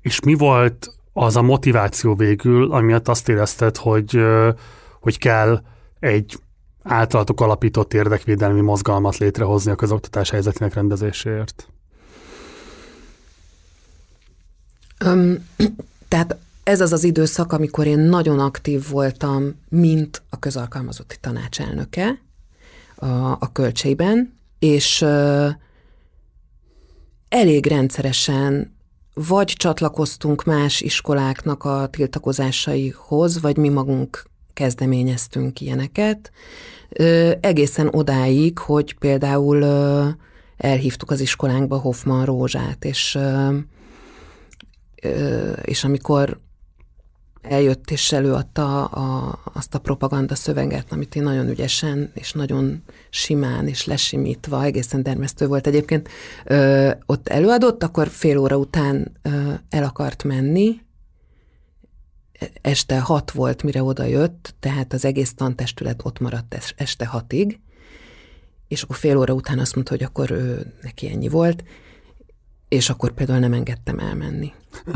és mi volt az a motiváció végül, amiatt azt érezted, hogy, hogy kell egy általatok alapított érdekvédelmi mozgalmat létrehozni a közoktatás helyzetének rendezéséért? Um, [CLEARS THROAT] tehát ez az az időszak, amikor én nagyon aktív voltam, mint a közalkalmazotti tanácselnöke a, a költségben, és uh, elég rendszeresen vagy csatlakoztunk más iskoláknak a tiltakozásaihoz, vagy mi magunk kezdeményeztünk ilyeneket. Ö, egészen odáig, hogy például ö, elhívtuk az iskolánkba Hoffman Rózsát, és, ö, ö, és amikor eljött és előadta a, azt a propaganda szöveget, amit én nagyon ügyesen és nagyon simán és lesimítva, egészen dermesztő volt egyébként, ö, ott előadott, akkor fél óra után ö, el akart menni, este hat volt, mire jött, tehát az egész tantestület ott maradt este hatig, és akkor fél óra után azt mondta, hogy akkor ő, neki ennyi volt, és akkor például nem engedtem elmenni. [LAUGHS]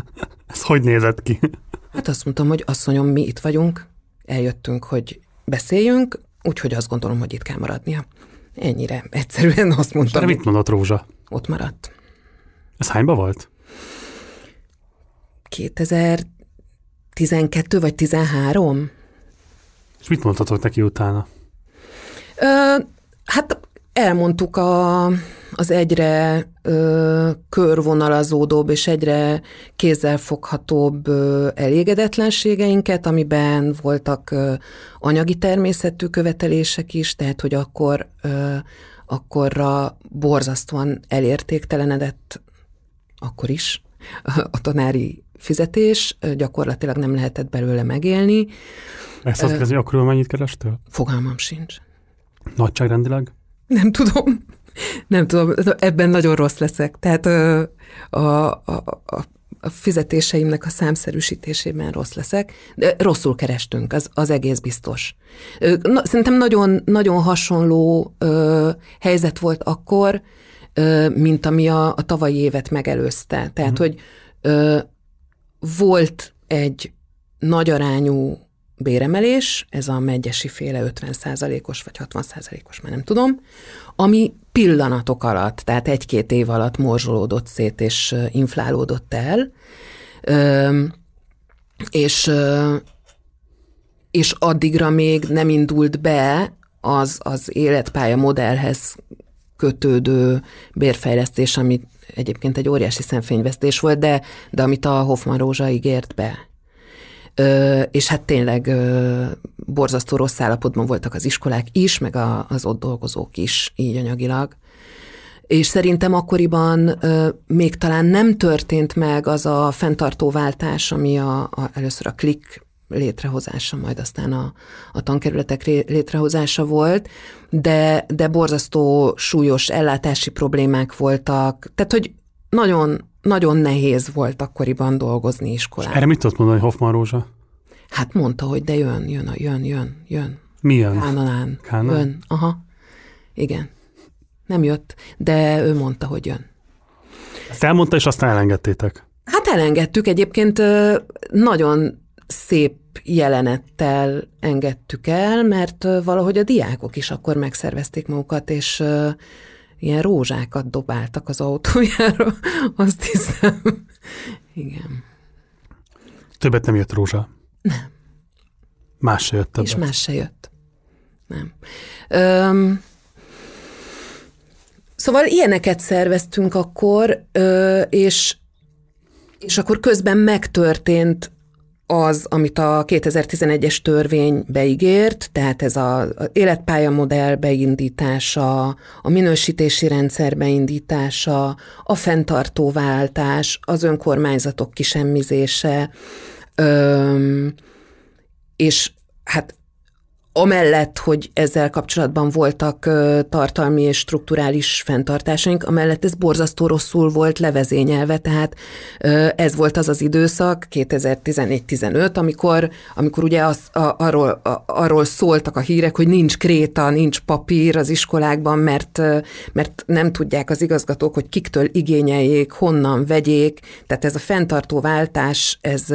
Ez hogy nézett ki? Hát azt mondtam, hogy asszonyom, mi itt vagyunk, eljöttünk, hogy beszéljünk, úgyhogy azt gondolom, hogy itt kell maradnia. Ennyire egyszerűen azt mondtam. De mit mondott Rózsa? Ott maradt. Ez hányba volt? 2000 12 vagy 13. És mit mondhatok neki utána? Ö, hát elmondtuk a, az egyre ö, körvonalazódóbb és egyre kézzelfoghatóbb ö, elégedetlenségeinket, amiben voltak ö, anyagi természetű követelések is, tehát hogy akkor ö, akkorra borzasztóan elértéktelenedett akkor is a tanári fizetés, gyakorlatilag nem lehetett belőle megélni. Ezt azt kérdezi, akkor mennyit kerestél? Fogalmam sincs. Nagyságrendileg? Nem tudom. Nem tudom, ebben nagyon rossz leszek. Tehát a, a, a, a fizetéseimnek a számszerűsítésében rossz leszek, de rosszul kerestünk, az, az egész biztos. szerintem nagyon, nagyon hasonló helyzet volt akkor, mint ami a, a tavalyi évet megelőzte. Tehát, mm. hogy volt egy nagy arányú béremelés, ez a megyesi féle 50%-os vagy 60%-os, már nem tudom, ami pillanatok alatt, tehát egy-két év alatt morzsolódott szét és inflálódott el, és, és addigra még nem indult be az, az életpálya modellhez kötődő bérfejlesztés, amit egyébként egy óriási szemfényvesztés volt, de, de amit a Hoffman Rózsa ígért be. Ö, és hát tényleg ö, borzasztó rossz állapotban voltak az iskolák is, meg a, az ott dolgozók is, így anyagilag. És szerintem akkoriban ö, még talán nem történt meg az a fenntartó váltás, ami a, a, először a klik létrehozása, majd aztán a, a tankerületek létrehozása volt, de, de borzasztó súlyos ellátási problémák voltak, tehát hogy nagyon, nagyon nehéz volt akkoriban dolgozni iskolában. erre mit tudott mondani Hoffman Rózsa? Hát mondta, hogy de jön, jön, jön, jön, jön. Mi jön? Kánalán? Kánanán? Jön, aha. Igen. Nem jött, de ő mondta, hogy jön. Ezt elmondta, és aztán elengedtétek. Hát elengedtük egyébként nagyon szép jelenettel engedtük el, mert valahogy a diákok is akkor megszervezték magukat, és ilyen rózsákat dobáltak az autójára, [LAUGHS] azt hiszem. Igen. Többet nem jött rózsa? Nem. Más se jött többet? És más se jött. Nem. Öm, szóval ilyeneket szerveztünk akkor, ö, és, és akkor közben megtörtént az, amit a 2011-es törvény beígért, tehát ez az életpályamodell beindítása, a minősítési rendszer beindítása, a fenntartóváltás, az önkormányzatok kisemmizése, öm, és hát amellett, hogy ezzel kapcsolatban voltak tartalmi és strukturális fenntartásaink, amellett ez borzasztó rosszul volt levezényelve, tehát ez volt az az időszak, 2014-15, amikor, amikor ugye az, a, arról, a, arról szóltak a hírek, hogy nincs kréta, nincs papír az iskolákban, mert, mert nem tudják az igazgatók, hogy kiktől igényeljék, honnan vegyék, tehát ez a fenntartó váltás, ez,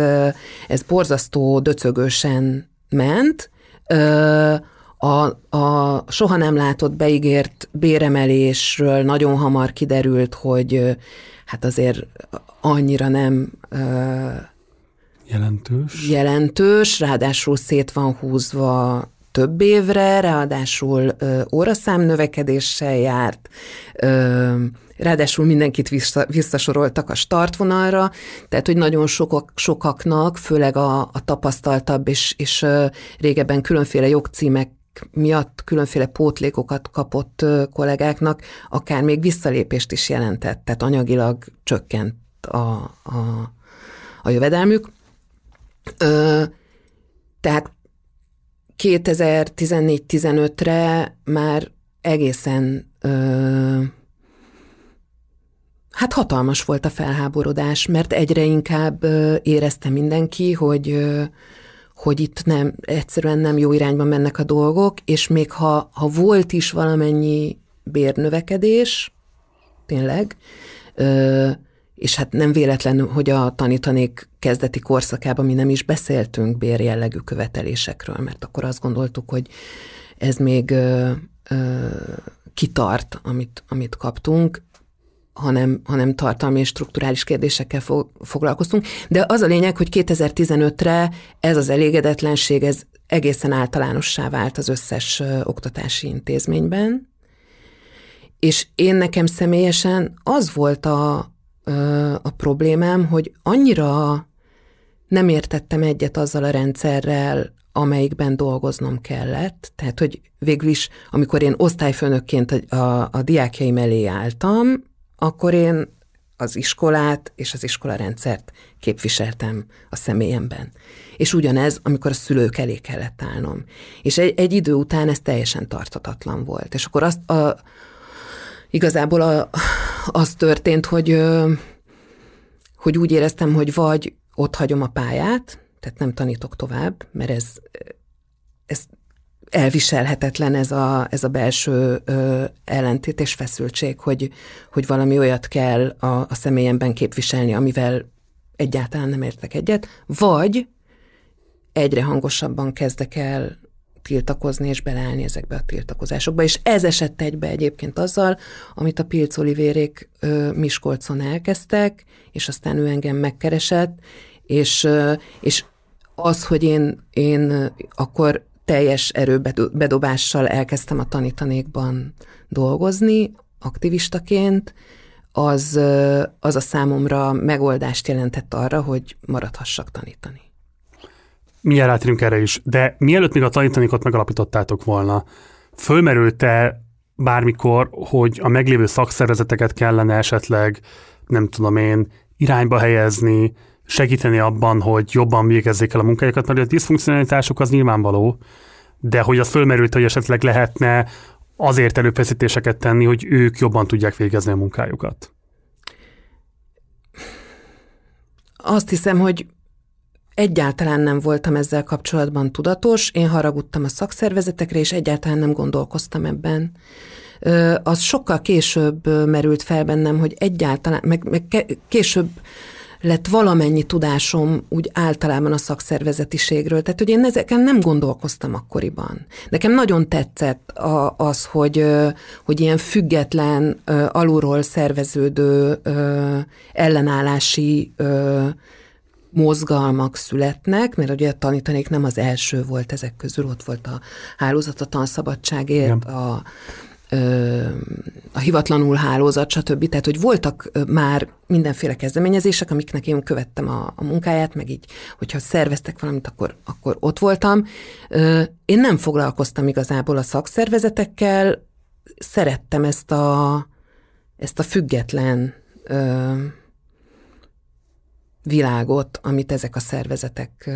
ez borzasztó döcögősen ment, Ö, a, a soha nem látott beígért béremelésről nagyon hamar kiderült, hogy hát azért annyira nem ö, jelentős. jelentős, ráadásul szét van húzva több évre, ráadásul ö, óraszám növekedéssel járt, ö, ráadásul mindenkit vissza, visszasoroltak a startvonalra, tehát hogy nagyon sokak, sokaknak, főleg a, a tapasztaltabb és, és régebben különféle jogcímek miatt különféle pótlékokat kapott kollégáknak akár még visszalépést is jelentett, tehát anyagilag csökkent a, a, a jövedelmük. Ö, tehát 2014-15-re már egészen ö, Hát hatalmas volt a felháborodás, mert egyre inkább érezte mindenki, hogy, hogy itt nem, egyszerűen nem jó irányba mennek a dolgok, és még ha, ha volt is valamennyi bérnövekedés, tényleg, és hát nem véletlen, hogy a tanítanék kezdeti korszakában mi nem is beszéltünk bérjellegű követelésekről, mert akkor azt gondoltuk, hogy ez még ö, ö, kitart, amit, amit kaptunk, hanem, hanem tartalmi és strukturális kérdésekkel fo- foglalkoztunk. De az a lényeg, hogy 2015-re ez az elégedetlenség, ez egészen általánossá vált az összes oktatási intézményben. És én nekem személyesen az volt a, a problémám, hogy annyira nem értettem egyet azzal a rendszerrel, amelyikben dolgoznom kellett. Tehát, hogy végül is, amikor én osztályfőnökként a, a, a diákjaim elé álltam, akkor én az iskolát és az iskolarendszert képviseltem a személyemben. És ugyanez, amikor a szülők elé kellett állnom. És egy, egy idő után ez teljesen tartatatlan volt. És akkor azt a, igazából a, az történt, hogy, hogy úgy éreztem, hogy vagy ott hagyom a pályát, tehát nem tanítok tovább, mert ez, ez elviselhetetlen ez a, ez a belső ö, ellentét és feszültség, hogy, hogy valami olyat kell a, a személyemben képviselni, amivel egyáltalán nem értek egyet, vagy egyre hangosabban kezdek el tiltakozni és beleállni ezekbe a tiltakozásokba. És ez esett egybe egyébként azzal, amit a Pilc Olivérék ö, Miskolcon elkezdtek, és aztán ő engem megkeresett, és, ö, és az, hogy én, én akkor teljes erőbedobással elkezdtem a tanítanékban dolgozni, aktivistaként, az, az a számomra megoldást jelentett arra, hogy maradhassak tanítani. Mindjárt rátérünk erre is, de mielőtt még a tanítanékot megalapítottátok volna, fölmerült-e bármikor, hogy a meglévő szakszervezeteket kellene esetleg, nem tudom én, irányba helyezni, segíteni abban, hogy jobban végezzék el a munkájukat, mert a diszfunkcionalitásuk az nyilvánvaló, de hogy az fölmerült, hogy esetleg lehetne azért előfeszítéseket tenni, hogy ők jobban tudják végezni a munkájukat. Azt hiszem, hogy Egyáltalán nem voltam ezzel kapcsolatban tudatos, én haragudtam a szakszervezetekre, és egyáltalán nem gondolkoztam ebben. Az sokkal később merült fel bennem, hogy egyáltalán, meg, meg később lett valamennyi tudásom úgy általában a szakszervezetiségről. Tehát, hogy én ezeken nem gondolkoztam akkoriban. Nekem nagyon tetszett a, az, hogy, hogy ilyen független, alulról szerveződő ellenállási mozgalmak születnek, mert ugye tanítanék nem az első volt ezek közül, ott volt a hálózat a tanszabadságért, Igen. a a hivatlanul hálózat, stb. Tehát, hogy voltak már mindenféle kezdeményezések, amiknek én követtem a, a munkáját, meg így, hogyha szerveztek valamit, akkor, akkor ott voltam. Én nem foglalkoztam igazából a szakszervezetekkel, szerettem ezt a, ezt a független világot, amit ezek a szervezetek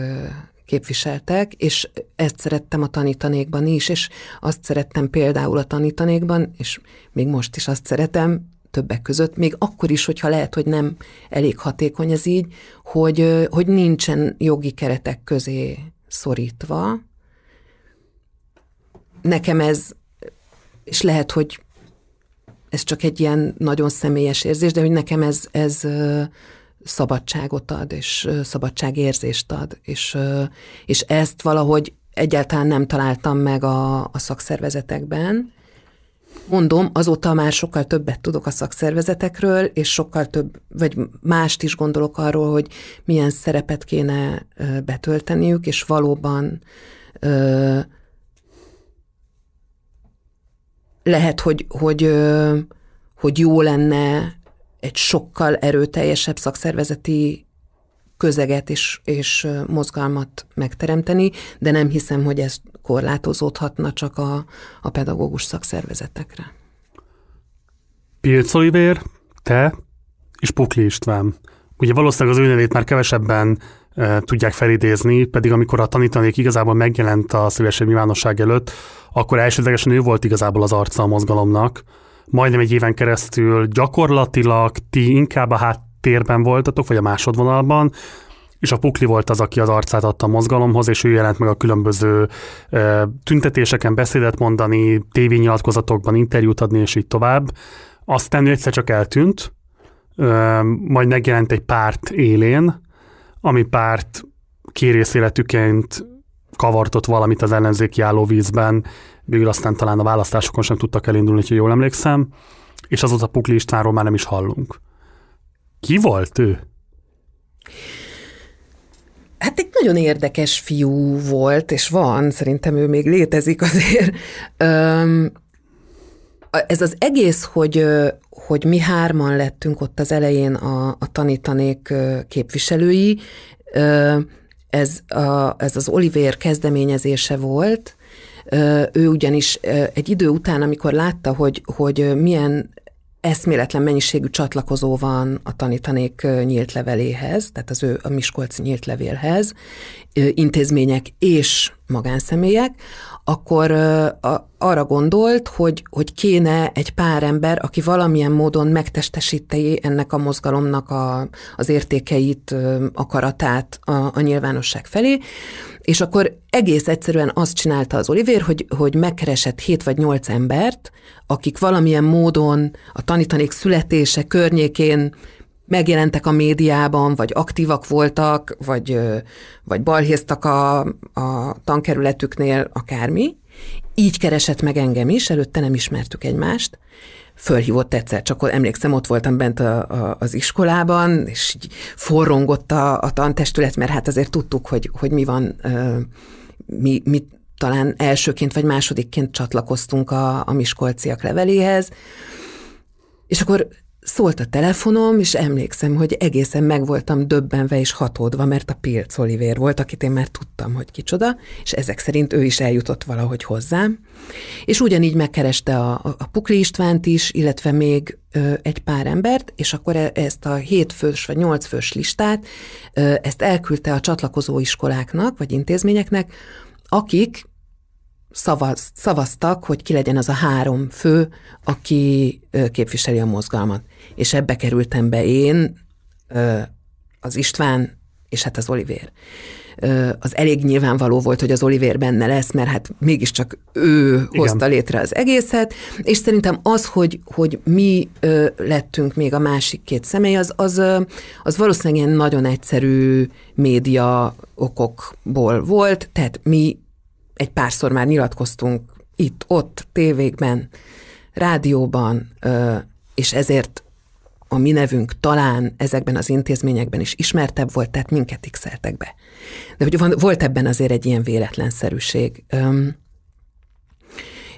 képviseltek, és ezt szerettem a tanítanékban is, és azt szerettem például a tanítanékban, és még most is azt szeretem, többek között, még akkor is, hogyha lehet, hogy nem elég hatékony ez így, hogy, hogy nincsen jogi keretek közé szorítva. Nekem ez, és lehet, hogy ez csak egy ilyen nagyon személyes érzés, de hogy nekem ez, ez szabadságot ad, és szabadságérzést ad, és, és ezt valahogy egyáltalán nem találtam meg a, a szakszervezetekben. Mondom, azóta már sokkal többet tudok a szakszervezetekről, és sokkal több, vagy mást is gondolok arról, hogy milyen szerepet kéne betölteniük, és valóban ö, lehet, hogy, hogy, ö, hogy jó lenne egy sokkal erőteljesebb szakszervezeti közeget és, és mozgalmat megteremteni, de nem hiszem, hogy ez korlátozódhatna csak a, a pedagógus szakszervezetekre. Pilc Olivér, te és Pukli István. Ugye valószínűleg az ő nevét már kevesebben e, tudják felidézni, pedig amikor a tanítanék igazából megjelent a szívesebb nyilvánosság előtt, akkor elsődlegesen ő volt igazából az arca a mozgalomnak, majdnem egy éven keresztül gyakorlatilag ti inkább a háttérben voltatok, vagy a másodvonalban, és a Pukli volt az, aki az arcát adta a mozgalomhoz, és ő jelent meg a különböző ö, tüntetéseken beszédet mondani, tévényilatkozatokban interjút adni, és így tovább. Aztán ő egyszer csak eltűnt, ö, majd megjelent egy párt élén, ami párt kérészéletüként kavartott valamit az ellenzéki állóvízben, végül aztán talán a választásokon sem tudtak elindulni, ha jól emlékszem, és azóta Pukli Istvánról már nem is hallunk. Ki volt ő? Hát egy nagyon érdekes fiú volt, és van, szerintem ő még létezik azért. Öm, ez az egész, hogy, hogy mi hárman lettünk ott az elején a, a tanítanék képviselői, ez, a, ez az Oliver kezdeményezése volt, ő ugyanis egy idő után, amikor látta, hogy, hogy milyen eszméletlen mennyiségű csatlakozó van a tanítanék nyílt leveléhez, tehát az ő a Miskolc nyílt levélhez, intézmények és magánszemélyek, akkor arra gondolt, hogy, hogy kéne egy pár ember, aki valamilyen módon megtestesíti ennek a mozgalomnak a, az értékeit, akaratát a, a nyilvánosság felé, és akkor egész egyszerűen azt csinálta az Olivér, hogy, hogy megkeresett 7 vagy 8 embert, akik valamilyen módon a tanítanék születése környékén megjelentek a médiában, vagy aktívak voltak, vagy, vagy balhéztak a, a tankerületüknél, akármi. Így keresett meg engem is, előtte nem ismertük egymást, fölhívott egyszer, csak ott emlékszem, ott voltam bent a, a, az iskolában, és így forrongott a, a tantestület, mert hát azért tudtuk, hogy, hogy mi van, mi, mi talán elsőként vagy másodikként csatlakoztunk a, a Miskolciak leveléhez, és akkor Szólt a telefonom, és emlékszem, hogy egészen meg voltam döbbenve és hatódva, mert a Pilc Oliver volt, akit én már tudtam, hogy kicsoda, és ezek szerint ő is eljutott valahogy hozzám. És ugyanígy megkereste a, a Pukli Istvánt is, illetve még ö, egy pár embert, és akkor e, ezt a hétfős vagy nyolcfős listát, ö, ezt elküldte a csatlakozó iskoláknak, vagy intézményeknek, akik szavaz, szavaztak, hogy ki legyen az a három fő, aki képviseli a mozgalmat. És ebbe kerültem be én, az István, és hát az Olivér. Az elég nyilvánvaló volt, hogy az Olivér benne lesz, mert hát mégiscsak ő Igen. hozta létre az egészet, és szerintem az, hogy, hogy mi lettünk még a másik két személy, az, az, az valószínűleg ilyen nagyon egyszerű média okokból volt, tehát mi egy párszor már nyilatkoztunk itt, ott, tévékben, rádióban, és ezért a mi nevünk talán ezekben az intézményekben is ismertebb volt, tehát minket x be. De hogy van, volt ebben azért egy ilyen véletlenszerűség.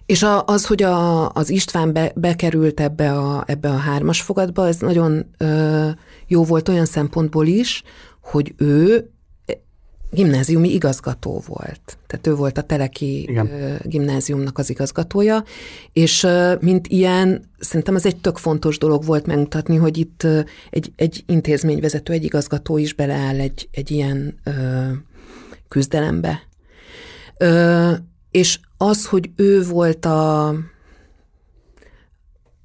És a, az, hogy a, az István be, bekerült ebbe a, ebbe a hármas fogadba, ez nagyon ö, jó volt olyan szempontból is, hogy ő gimnáziumi igazgató volt. Tehát ő volt a Teleki Igen. gimnáziumnak az igazgatója, és mint ilyen, szerintem ez egy tök fontos dolog volt megmutatni, hogy itt egy, egy intézményvezető, egy igazgató is beleáll egy, egy ilyen ö, küzdelembe. Ö, és az, hogy ő volt a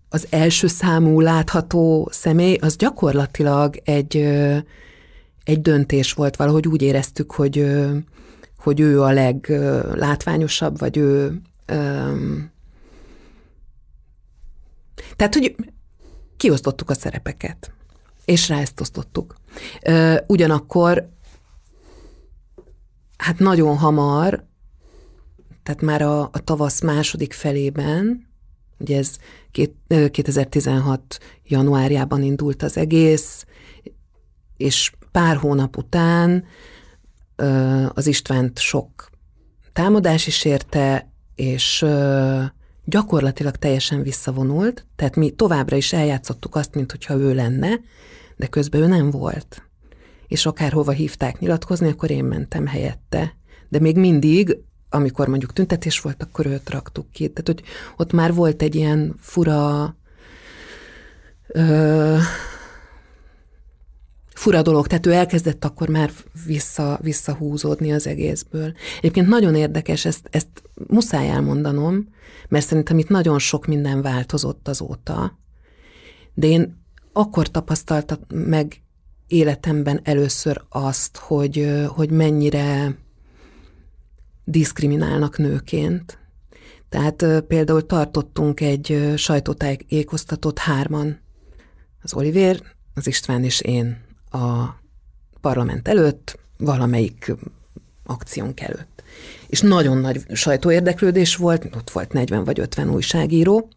az első számú látható személy, az gyakorlatilag egy egy döntés volt, valahogy úgy éreztük, hogy, hogy ő a leglátványosabb, vagy ő... tehát, hogy kiosztottuk a szerepeket, és rá ezt osztottuk. Ugyanakkor, hát nagyon hamar, tehát már a, a tavasz második felében, ugye ez két, 2016 januárjában indult az egész, és pár hónap után az Istvánt sok támadás is érte, és gyakorlatilag teljesen visszavonult, tehát mi továbbra is eljátszottuk azt, hogyha ő lenne, de közben ő nem volt. És akárhova hívták nyilatkozni, akkor én mentem helyette. De még mindig, amikor mondjuk tüntetés volt, akkor őt raktuk ki. Tehát, hogy ott már volt egy ilyen fura... Ö, fura dolog, tehát ő elkezdett akkor már vissza, visszahúzódni az egészből. Egyébként nagyon érdekes, ezt, ezt muszáj elmondanom, mert szerintem itt nagyon sok minden változott azóta, de én akkor tapasztaltam meg életemben először azt, hogy, hogy mennyire diszkriminálnak nőként. Tehát például tartottunk egy sajtótájékoztatót hárman, az Olivér, az István és én a parlament előtt, valamelyik akciónk előtt. És nagyon nagy sajtóérdeklődés volt, ott volt 40 vagy 50 újságíró,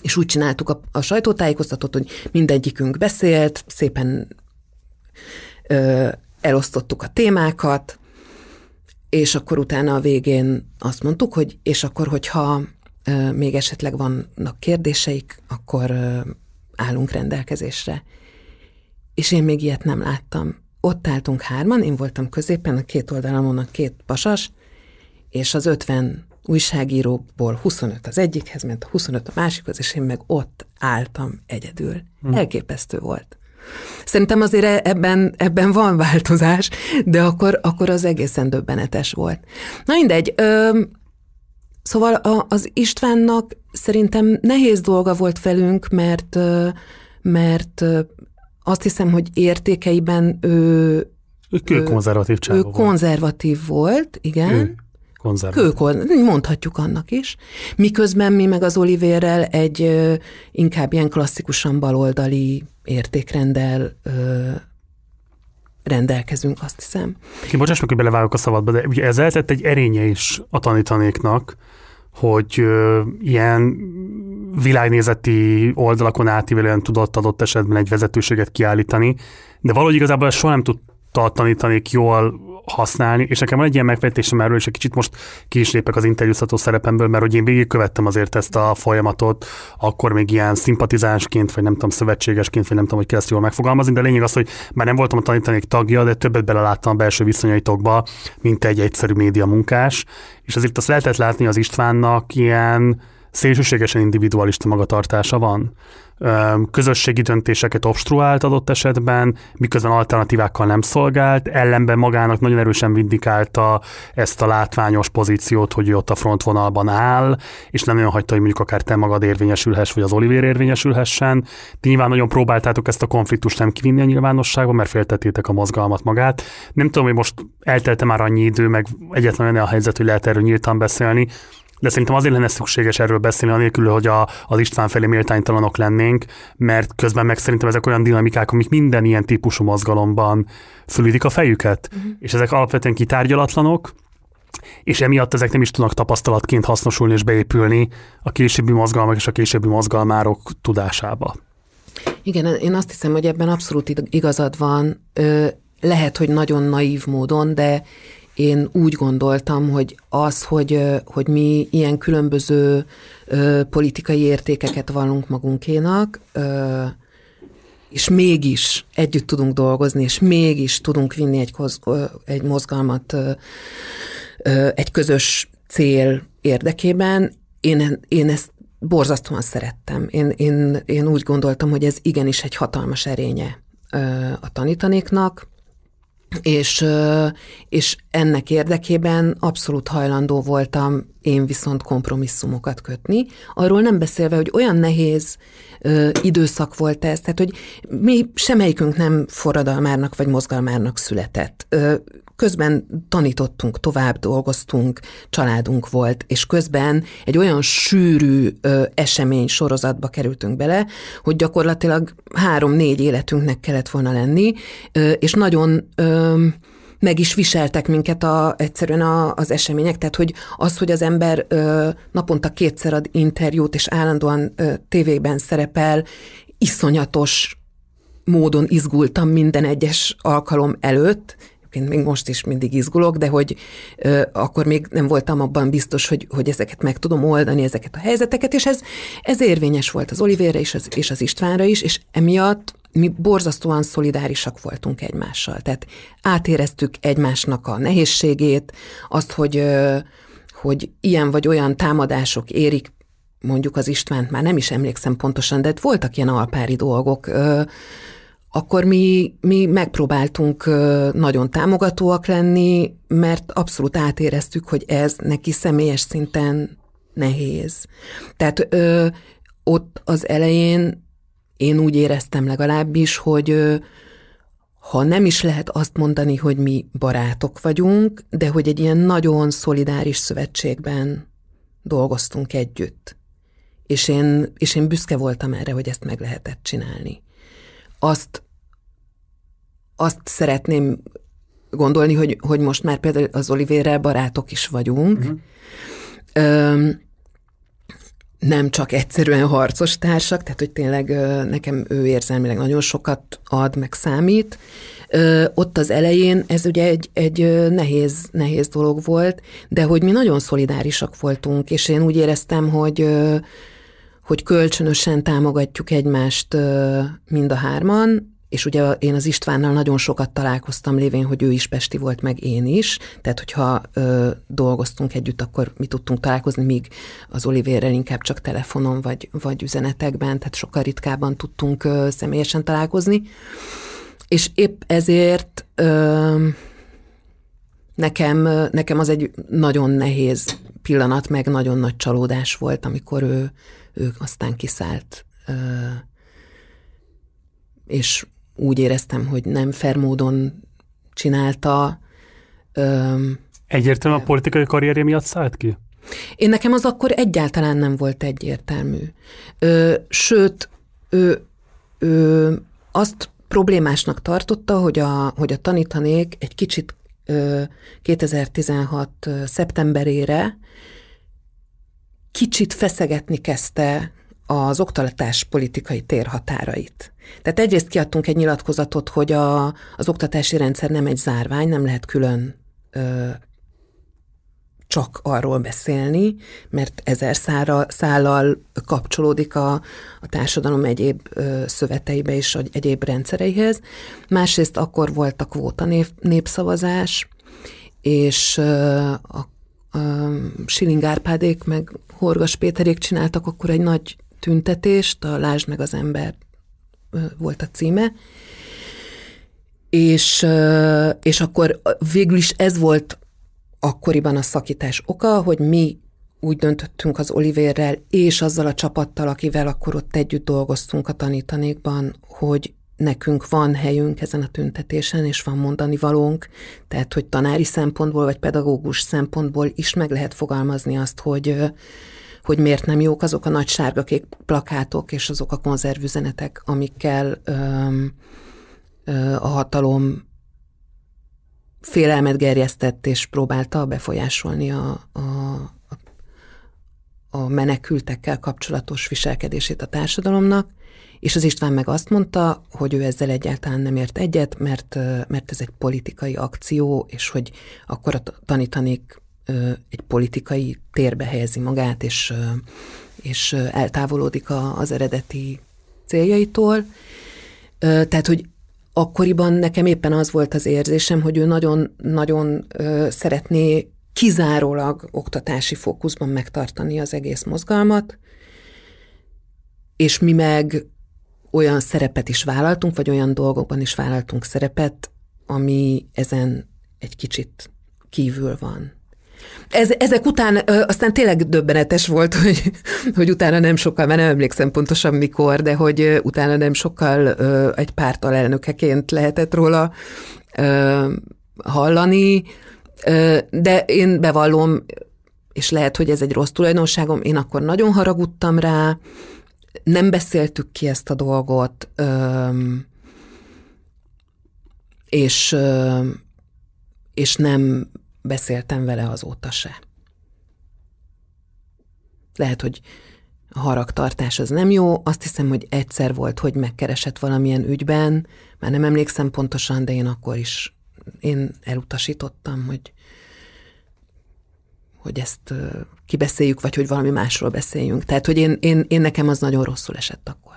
és úgy csináltuk a, a sajtótájékoztatót, hogy mindegyikünk beszélt, szépen ö, elosztottuk a témákat, és akkor utána a végén azt mondtuk, hogy és akkor, hogyha ö, még esetleg vannak kérdéseik, akkor ö, állunk rendelkezésre és én még ilyet nem láttam. Ott álltunk hárman, én voltam középen, a két oldalamon a két pasas, és az 50 újságíróból 25 az egyikhez ment, a 25 a másikhoz, és én meg ott álltam egyedül. Hmm. Elképesztő volt. Szerintem azért e- ebben, ebben van változás, de akkor, akkor az egészen döbbenetes volt. Na mindegy, ö, szóval a, az Istvánnak szerintem nehéz dolga volt velünk, mert mert azt hiszem, hogy értékeiben ő... Ő kőkonzervatív csávó Ő konzervatív volt, igen. Ő Kőkon, mondhatjuk annak is. Miközben mi meg az Olivérrel egy ö, inkább ilyen klasszikusan baloldali értékrendel ö, rendelkezünk, azt hiszem. Ki, bocsáss meg, hogy belevágok a szabadba, de ugye ez lehetett egy erénye is a tanítanéknak, hogy ö, ilyen világnézeti oldalakon átívelően tudott adott esetben egy vezetőséget kiállítani, de valahogy igazából soha nem tudta tanítani jól használni, és nekem van egy ilyen megfejtésem erről, és egy kicsit most ki is lépek az interjúztató szerepemből, mert hogy én végigkövettem azért ezt a folyamatot, akkor még ilyen szimpatizánsként, vagy nem tudom, szövetségesként, vagy nem tudom, hogy kell ezt jól megfogalmazni, de a lényeg az, hogy már nem voltam a tanítanék tagja, de többet beleláttam a belső viszonyaitokba, mint egy egyszerű média munkás, és azért azt lehetett látni az Istvánnak ilyen szélsőségesen individualista magatartása van, közösségi döntéseket obstruált adott esetben, miközben alternatívákkal nem szolgált, ellenben magának nagyon erősen vindikálta ezt a látványos pozíciót, hogy ő ott a frontvonalban áll, és nem nagyon hagyta, hogy mondjuk akár te magad érvényesülhess, vagy az Oliver érvényesülhessen. Ti nyilván nagyon próbáltátok ezt a konfliktust nem kivinni a nyilvánosságba, mert féltetétek a mozgalmat magát. Nem tudom, hogy most eltelte már annyi idő, meg egyetlen olyan a helyzet, hogy lehet erről nyíltan beszélni, de szerintem azért lenne szükséges erről beszélni, anélkül, hogy a, az István felé méltánytalanok lennénk, mert közben meg szerintem ezek olyan dinamikák, amik minden ilyen típusú mozgalomban fölüdik a fejüket, uh-huh. és ezek alapvetően kitárgyalatlanok, és emiatt ezek nem is tudnak tapasztalatként hasznosulni és beépülni a későbbi mozgalmak és a későbbi mozgalmárok tudásába. Igen, én azt hiszem, hogy ebben abszolút igazad van. Ö, lehet, hogy nagyon naív módon, de én úgy gondoltam, hogy az, hogy, hogy mi ilyen különböző politikai értékeket vallunk magunkénak, és mégis együtt tudunk dolgozni, és mégis tudunk vinni egy, koz, egy mozgalmat egy közös cél érdekében, én, én ezt borzasztóan szerettem. Én, én, én úgy gondoltam, hogy ez igenis egy hatalmas erénye a tanítanéknak, és, és ennek érdekében abszolút hajlandó voltam én viszont kompromisszumokat kötni. Arról nem beszélve, hogy olyan nehéz ö, időszak volt ez, tehát hogy mi semmelyikünk nem forradalmárnak vagy mozgalmárnak született. Ö, Közben tanítottunk, tovább dolgoztunk, családunk volt, és közben egy olyan sűrű ö, esemény sorozatba kerültünk bele, hogy gyakorlatilag három-négy életünknek kellett volna lenni, ö, és nagyon... Ö, meg is viseltek minket a, egyszerűen a, az események, tehát hogy az, hogy az ember ö, naponta kétszer ad interjút, és állandóan ö, tévében szerepel, iszonyatos módon izgultam minden egyes alkalom előtt, egyébként még most is mindig izgulok, de hogy ö, akkor még nem voltam abban biztos, hogy, hogy ezeket meg tudom oldani, ezeket a helyzeteket, és ez, ez érvényes volt az Olivérre is, az, és az Istvánra is, és emiatt mi borzasztóan szolidárisak voltunk egymással. Tehát átéreztük egymásnak a nehézségét, azt, hogy, ö, hogy ilyen vagy olyan támadások érik mondjuk az Istvánt, már nem is emlékszem pontosan, de voltak ilyen alpári dolgok, ö, akkor mi, mi megpróbáltunk nagyon támogatóak lenni, mert abszolút átéreztük, hogy ez neki személyes szinten nehéz. Tehát ö, ott az elején én úgy éreztem legalábbis, hogy ö, ha nem is lehet azt mondani, hogy mi barátok vagyunk, de hogy egy ilyen nagyon szolidáris szövetségben dolgoztunk együtt. És én, és én büszke voltam erre, hogy ezt meg lehetett csinálni azt, azt szeretném gondolni, hogy, hogy most már például az Olivérrel barátok is vagyunk. Uh-huh. Öm, nem csak egyszerűen harcos társak, tehát hogy tényleg nekem ő érzelmileg nagyon sokat ad, meg számít. Ott az elején ez ugye egy, egy nehéz, nehéz dolog volt, de hogy mi nagyon szolidárisak voltunk, és én úgy éreztem, hogy hogy kölcsönösen támogatjuk egymást mind a hárman, és ugye én az Istvánnal nagyon sokat találkoztam lévén, hogy ő is Pesti volt, meg én is, tehát hogyha ö, dolgoztunk együtt, akkor mi tudtunk találkozni, míg az Olivérrel inkább csak telefonon vagy, vagy üzenetekben, tehát sokkal ritkábban tudtunk ö, személyesen találkozni. És épp ezért ö, nekem, nekem az egy nagyon nehéz pillanat, meg nagyon nagy csalódás volt, amikor ő, ő aztán kiszállt. És úgy éreztem, hogy nem fair módon csinálta. Egyértelműen a politikai karrierje miatt szállt ki? Én nekem az akkor egyáltalán nem volt egyértelmű. sőt, ő, ő azt problémásnak tartotta, hogy a, hogy a tanítanék egy kicsit 2016. szeptemberére kicsit feszegetni kezdte az oktatás politikai térhatárait. Tehát egyrészt kiadtunk egy nyilatkozatot, hogy a, az oktatási rendszer nem egy zárvány, nem lehet külön ö, csak arról beszélni, mert ezer szára, szállal kapcsolódik a, a társadalom egyéb ö, szöveteibe és a, egyéb rendszereihez. Másrészt akkor volt a kvóta nép, népszavazás, és ö, a Siling Árpádék meg Horgas Péterék csináltak akkor egy nagy tüntetést, a Lásd meg az ember volt a címe, és, és akkor végül is ez volt akkoriban a szakítás oka, hogy mi úgy döntöttünk az Olivérrel és azzal a csapattal, akivel akkor ott együtt dolgoztunk a tanítanékban, hogy nekünk van helyünk ezen a tüntetésen, és van mondani valónk, tehát hogy tanári szempontból, vagy pedagógus szempontból is meg lehet fogalmazni azt, hogy, hogy miért nem jók azok a nagy sárga-kék plakátok, és azok a konzervüzenetek, amikkel öm, ö, a hatalom félelmet gerjesztett, és próbálta befolyásolni a, a, a menekültekkel kapcsolatos viselkedését a társadalomnak, és az István meg azt mondta, hogy ő ezzel egyáltalán nem ért egyet, mert, mert ez egy politikai akció, és hogy akkor a tanítanék egy politikai térbe helyezi magát, és, és eltávolodik az eredeti céljaitól. Tehát, hogy akkoriban nekem éppen az volt az érzésem, hogy ő nagyon-nagyon szeretné kizárólag oktatási fókuszban megtartani az egész mozgalmat, és mi meg olyan szerepet is vállaltunk, vagy olyan dolgokban is vállaltunk szerepet, ami ezen egy kicsit kívül van. Ez, ezek után ö, aztán tényleg döbbenetes volt, [LAUGHS] hogy, hogy utána nem sokkal, mert nem emlékszem pontosan mikor, de hogy utána nem sokkal ö, egy párt alelnökeként lehetett róla ö, hallani, ö, de én bevallom, és lehet, hogy ez egy rossz tulajdonságom, én akkor nagyon haragudtam rá, nem beszéltük ki ezt a dolgot, és, és nem beszéltem vele azóta se. Lehet, hogy a haragtartás az nem jó, azt hiszem, hogy egyszer volt, hogy megkeresett valamilyen ügyben, már nem emlékszem pontosan, de én akkor is én elutasítottam, hogy, hogy ezt kibeszéljük, vagy hogy valami másról beszéljünk. Tehát, hogy én, én, én nekem az nagyon rosszul esett akkor.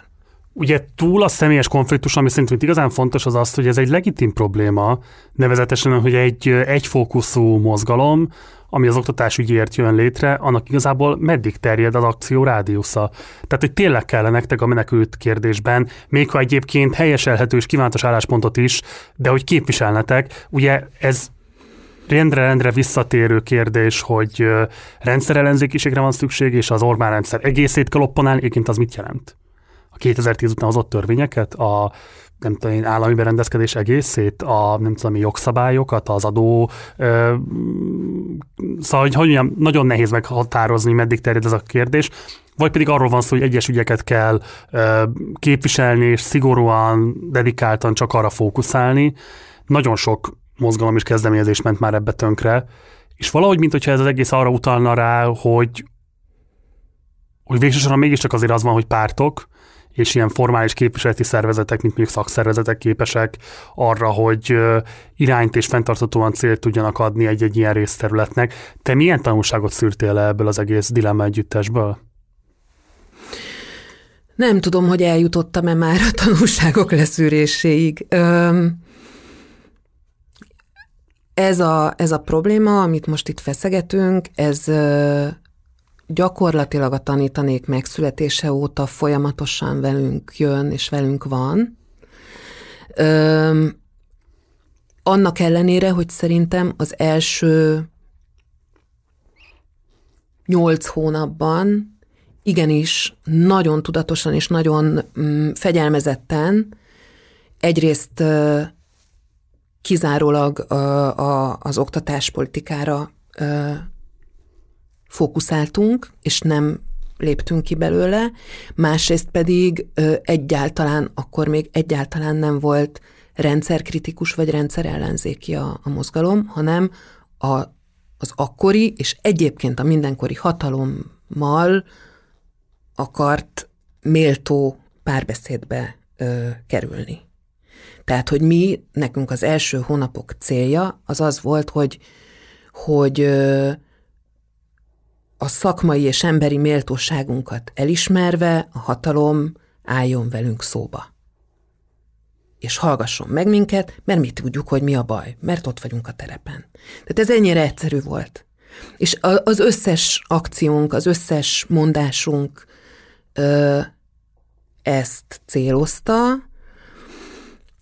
Ugye túl a személyes konfliktus, ami szerintem itt igazán fontos, az az, hogy ez egy legitim probléma, nevezetesen, hogy egy egyfókuszú mozgalom, ami az oktatás ügyért jön létre, annak igazából meddig terjed az akció rádiusza. Tehát, hogy tényleg kell nektek a menekült kérdésben, még ha egyébként helyeselhető és kívántos álláspontot is, de hogy képviselnetek, ugye ez rendre rendre visszatérő kérdés, hogy rendszerellenzékiségre van szükség, és az Orbán rendszer egészét kell opponálni, egyébként az mit jelent? A 2010 után hozott törvényeket, a nem tudom én, állami berendezkedés egészét, a nem tudom én, jogszabályokat, az adó... Ö, szóval, hogy, hogy mondjam, nagyon nehéz meghatározni, meddig terjed ez a kérdés vagy pedig arról van szó, hogy egyes ügyeket kell ö, képviselni, és szigorúan, dedikáltan csak arra fókuszálni. Nagyon sok mozgalom és kezdeményezés ment már ebbe tönkre, és valahogy, mint hogyha ez az egész arra utalna rá, hogy, hogy végsősorban mégiscsak azért az van, hogy pártok, és ilyen formális képviseleti szervezetek, mint mondjuk szakszervezetek képesek arra, hogy irányt és fenntartatóan célt tudjanak adni egy-egy ilyen részterületnek. Te milyen tanulságot szűrtél le ebből az egész dilemma együttesből? Nem tudom, hogy eljutottam-e már a tanulságok leszűréséig. Öhm, ez a, ez a probléma, amit most itt feszegetünk, ez gyakorlatilag a tanítanék megszületése óta folyamatosan velünk jön és velünk van. annak ellenére, hogy szerintem az első nyolc hónapban igenis nagyon tudatosan és nagyon mm, fegyelmezetten egyrészt kizárólag a, a, az oktatáspolitikára ö, fókuszáltunk, és nem léptünk ki belőle, másrészt pedig ö, egyáltalán, akkor még egyáltalán nem volt rendszerkritikus vagy rendszerellenzéki a, a mozgalom, hanem a, az akkori és egyébként a mindenkori hatalommal akart méltó párbeszédbe ö, kerülni. Tehát, hogy mi, nekünk az első hónapok célja az az volt, hogy, hogy a szakmai és emberi méltóságunkat elismerve a hatalom álljon velünk szóba. És hallgasson meg minket, mert mi tudjuk, hogy mi a baj, mert ott vagyunk a terepen. Tehát ez ennyire egyszerű volt. És az összes akciónk, az összes mondásunk ö, ezt célozta,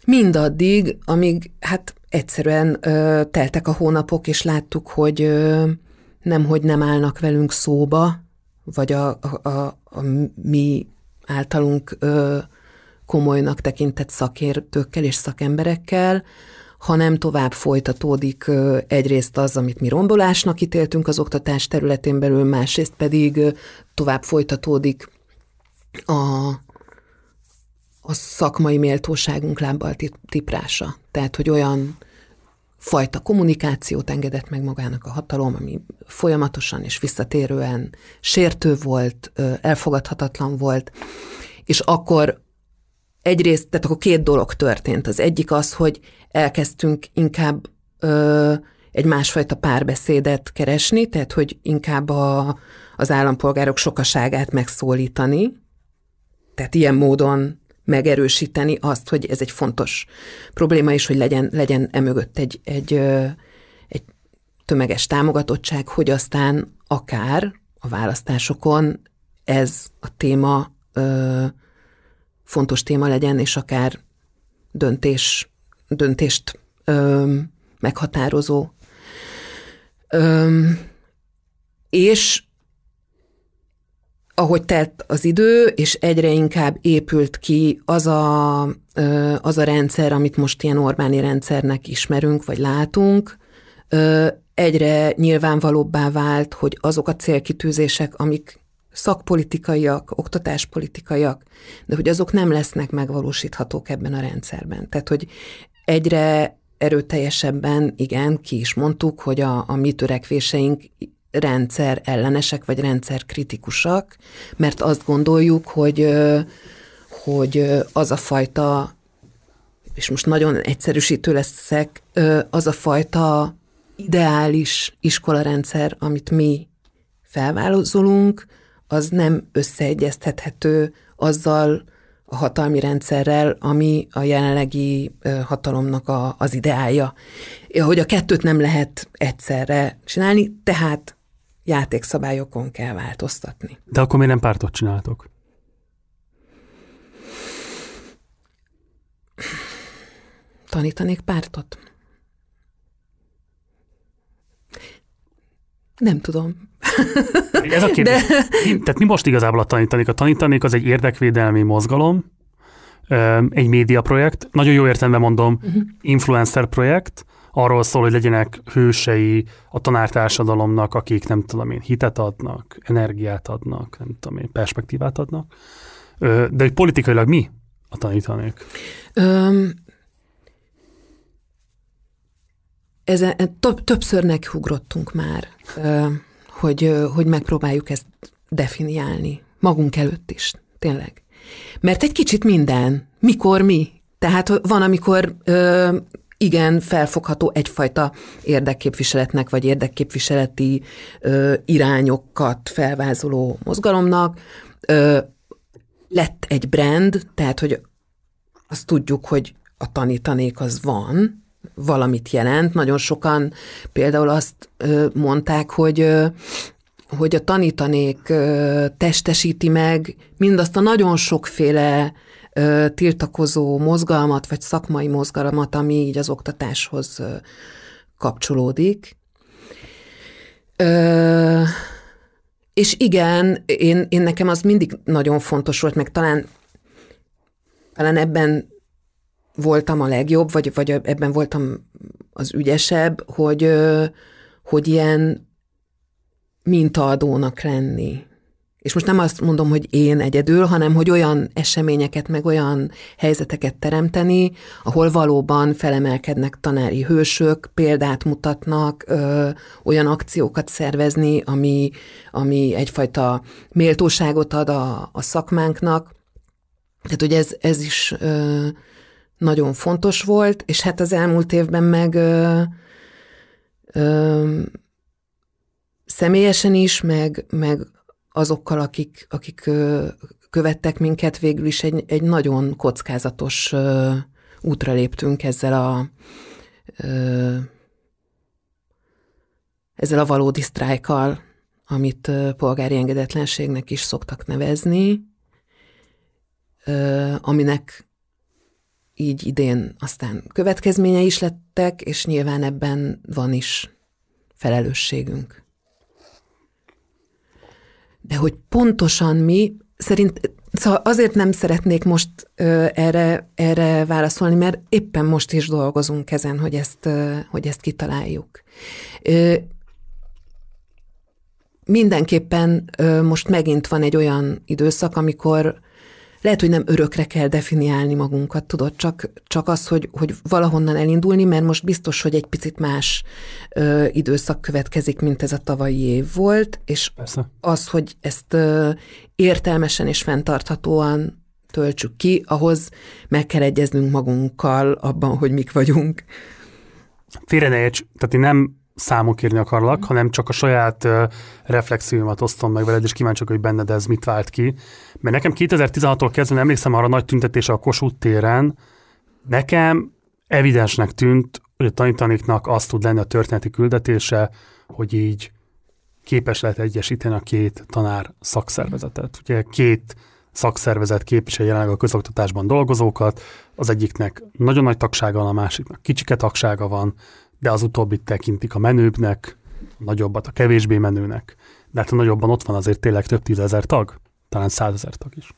mindaddig, amíg hát egyszerűen ö, teltek a hónapok, és láttuk, hogy ö, nem, hogy nem állnak velünk szóba, vagy a, a, a, a mi általunk ö, komolynak tekintett szakértőkkel és szakemberekkel, hanem tovább folytatódik ö, egyrészt az, amit mi rombolásnak ítéltünk az oktatás területén belül, másrészt pedig ö, tovább folytatódik a a szakmai méltóságunk lábbal tiprása. Tehát, hogy olyan fajta kommunikációt engedett meg magának a hatalom, ami folyamatosan és visszatérően sértő volt, elfogadhatatlan volt, és akkor egyrészt, tehát akkor két dolog történt. Az egyik az, hogy elkezdtünk inkább ö, egy másfajta párbeszédet keresni, tehát hogy inkább a, az állampolgárok sokaságát megszólítani, tehát ilyen módon megerősíteni azt, hogy ez egy fontos probléma, és hogy legyen, legyen emögött egy, egy, egy tömeges támogatottság, hogy aztán akár a választásokon ez a téma ö, fontos téma legyen, és akár döntés, döntést ö, meghatározó. Ö, és ahogy telt az idő, és egyre inkább épült ki az a, az a rendszer, amit most ilyen Orbáni rendszernek ismerünk, vagy látunk, egyre nyilvánvalóbbá vált, hogy azok a célkitűzések, amik szakpolitikaiak, oktatáspolitikaiak, de hogy azok nem lesznek megvalósíthatók ebben a rendszerben. Tehát, hogy egyre erőteljesebben, igen, ki is mondtuk, hogy a, a mi törekvéseink rendszer ellenesek, vagy rendszer kritikusak, mert azt gondoljuk, hogy, hogy az a fajta, és most nagyon egyszerűsítő leszek, az a fajta ideális iskolarendszer, amit mi felvállalunk, az nem összeegyeztethető azzal a hatalmi rendszerrel, ami a jelenlegi hatalomnak a, az ideája. Hogy a kettőt nem lehet egyszerre csinálni, tehát játékszabályokon kell változtatni. De akkor miért nem pártot csináltok? Tanítanék pártot? Nem tudom. Ez a kérdés. De... Tehát mi most igazából a tanítanék? A tanítanék az egy érdekvédelmi mozgalom, egy médiaprojekt, nagyon jó értelemben mondom, uh-huh. influencer projekt, arról szól, hogy legyenek hősei a tanártársadalomnak, akik nem tudom én, hitet adnak, energiát adnak, nem tudom én, perspektívát adnak. De hogy politikailag mi a tanítanék? Um, ezen, töb, többször nekiugrottunk már, hogy, hogy megpróbáljuk ezt definiálni. Magunk előtt is, tényleg. Mert egy kicsit minden. Mikor mi? Tehát van, amikor ö, igen, felfogható egyfajta érdekképviseletnek, vagy érdekképviseleti ö, irányokat felvázoló mozgalomnak. Ö, lett egy brand, tehát, hogy azt tudjuk, hogy a tanítanék az van, valamit jelent. Nagyon sokan például azt ö, mondták, hogy ö, hogy a tanítanék ö, testesíti meg mindazt a nagyon sokféle tiltakozó mozgalmat, vagy szakmai mozgalmat, ami így az oktatáshoz kapcsolódik. és igen, én, én nekem az mindig nagyon fontos volt, meg talán, talán ebben voltam a legjobb, vagy, vagy ebben voltam az ügyesebb, hogy, hogy ilyen mintaadónak lenni. És most nem azt mondom, hogy én egyedül, hanem hogy olyan eseményeket, meg olyan helyzeteket teremteni, ahol valóban felemelkednek tanári hősök, példát mutatnak, ö, olyan akciókat szervezni, ami, ami egyfajta méltóságot ad a, a szakmánknak. Tehát, hogy ez, ez is ö, nagyon fontos volt, és hát az elmúlt évben meg ö, ö, személyesen is, meg, meg azokkal, akik, akik követtek minket, végül is egy, egy nagyon kockázatos útra léptünk ezzel a ezzel a valódi sztrájkkal, amit polgári engedetlenségnek is szoktak nevezni, aminek így idén aztán következménye is lettek, és nyilván ebben van is felelősségünk de hogy pontosan mi, szerint Szóval azért nem szeretnék most ö, erre, erre válaszolni, mert éppen most is dolgozunk ezen, hogy ezt, ö, hogy ezt kitaláljuk. Ö, mindenképpen ö, most megint van egy olyan időszak, amikor lehet, hogy nem örökre kell definiálni magunkat, tudod, csak, csak az, hogy, hogy valahonnan elindulni, mert most biztos, hogy egy picit más ö, időszak következik, mint ez a tavalyi év volt, és Persze. az, hogy ezt ö, értelmesen és fenntarthatóan töltsük ki, ahhoz meg kell egyeznünk magunkkal abban, hogy mik vagyunk. Félre ne érts, tehát én nem számok írni akarlak, hanem csak a saját reflexiómat osztom meg veled, és kíváncsiak, hogy benned ez mit vált ki. Mert nekem 2016-tól kezdve emlékszem arra nagy tüntetése a Kossuth téren, nekem evidensnek tűnt, hogy a tanítaniknak az tud lenni a történeti küldetése, hogy így képes lehet egyesíteni a két tanár szakszervezetet. Ugye két szakszervezet képvisel jelenleg a közoktatásban dolgozókat, az egyiknek nagyon nagy tagsága van, a másiknak kicsike tagsága van, de az utóbbit tekintik a menőbbnek, a nagyobbat a kevésbé menőnek. De hát a nagyobban ott van azért tényleg több tízezer tag, talán százezer tag is.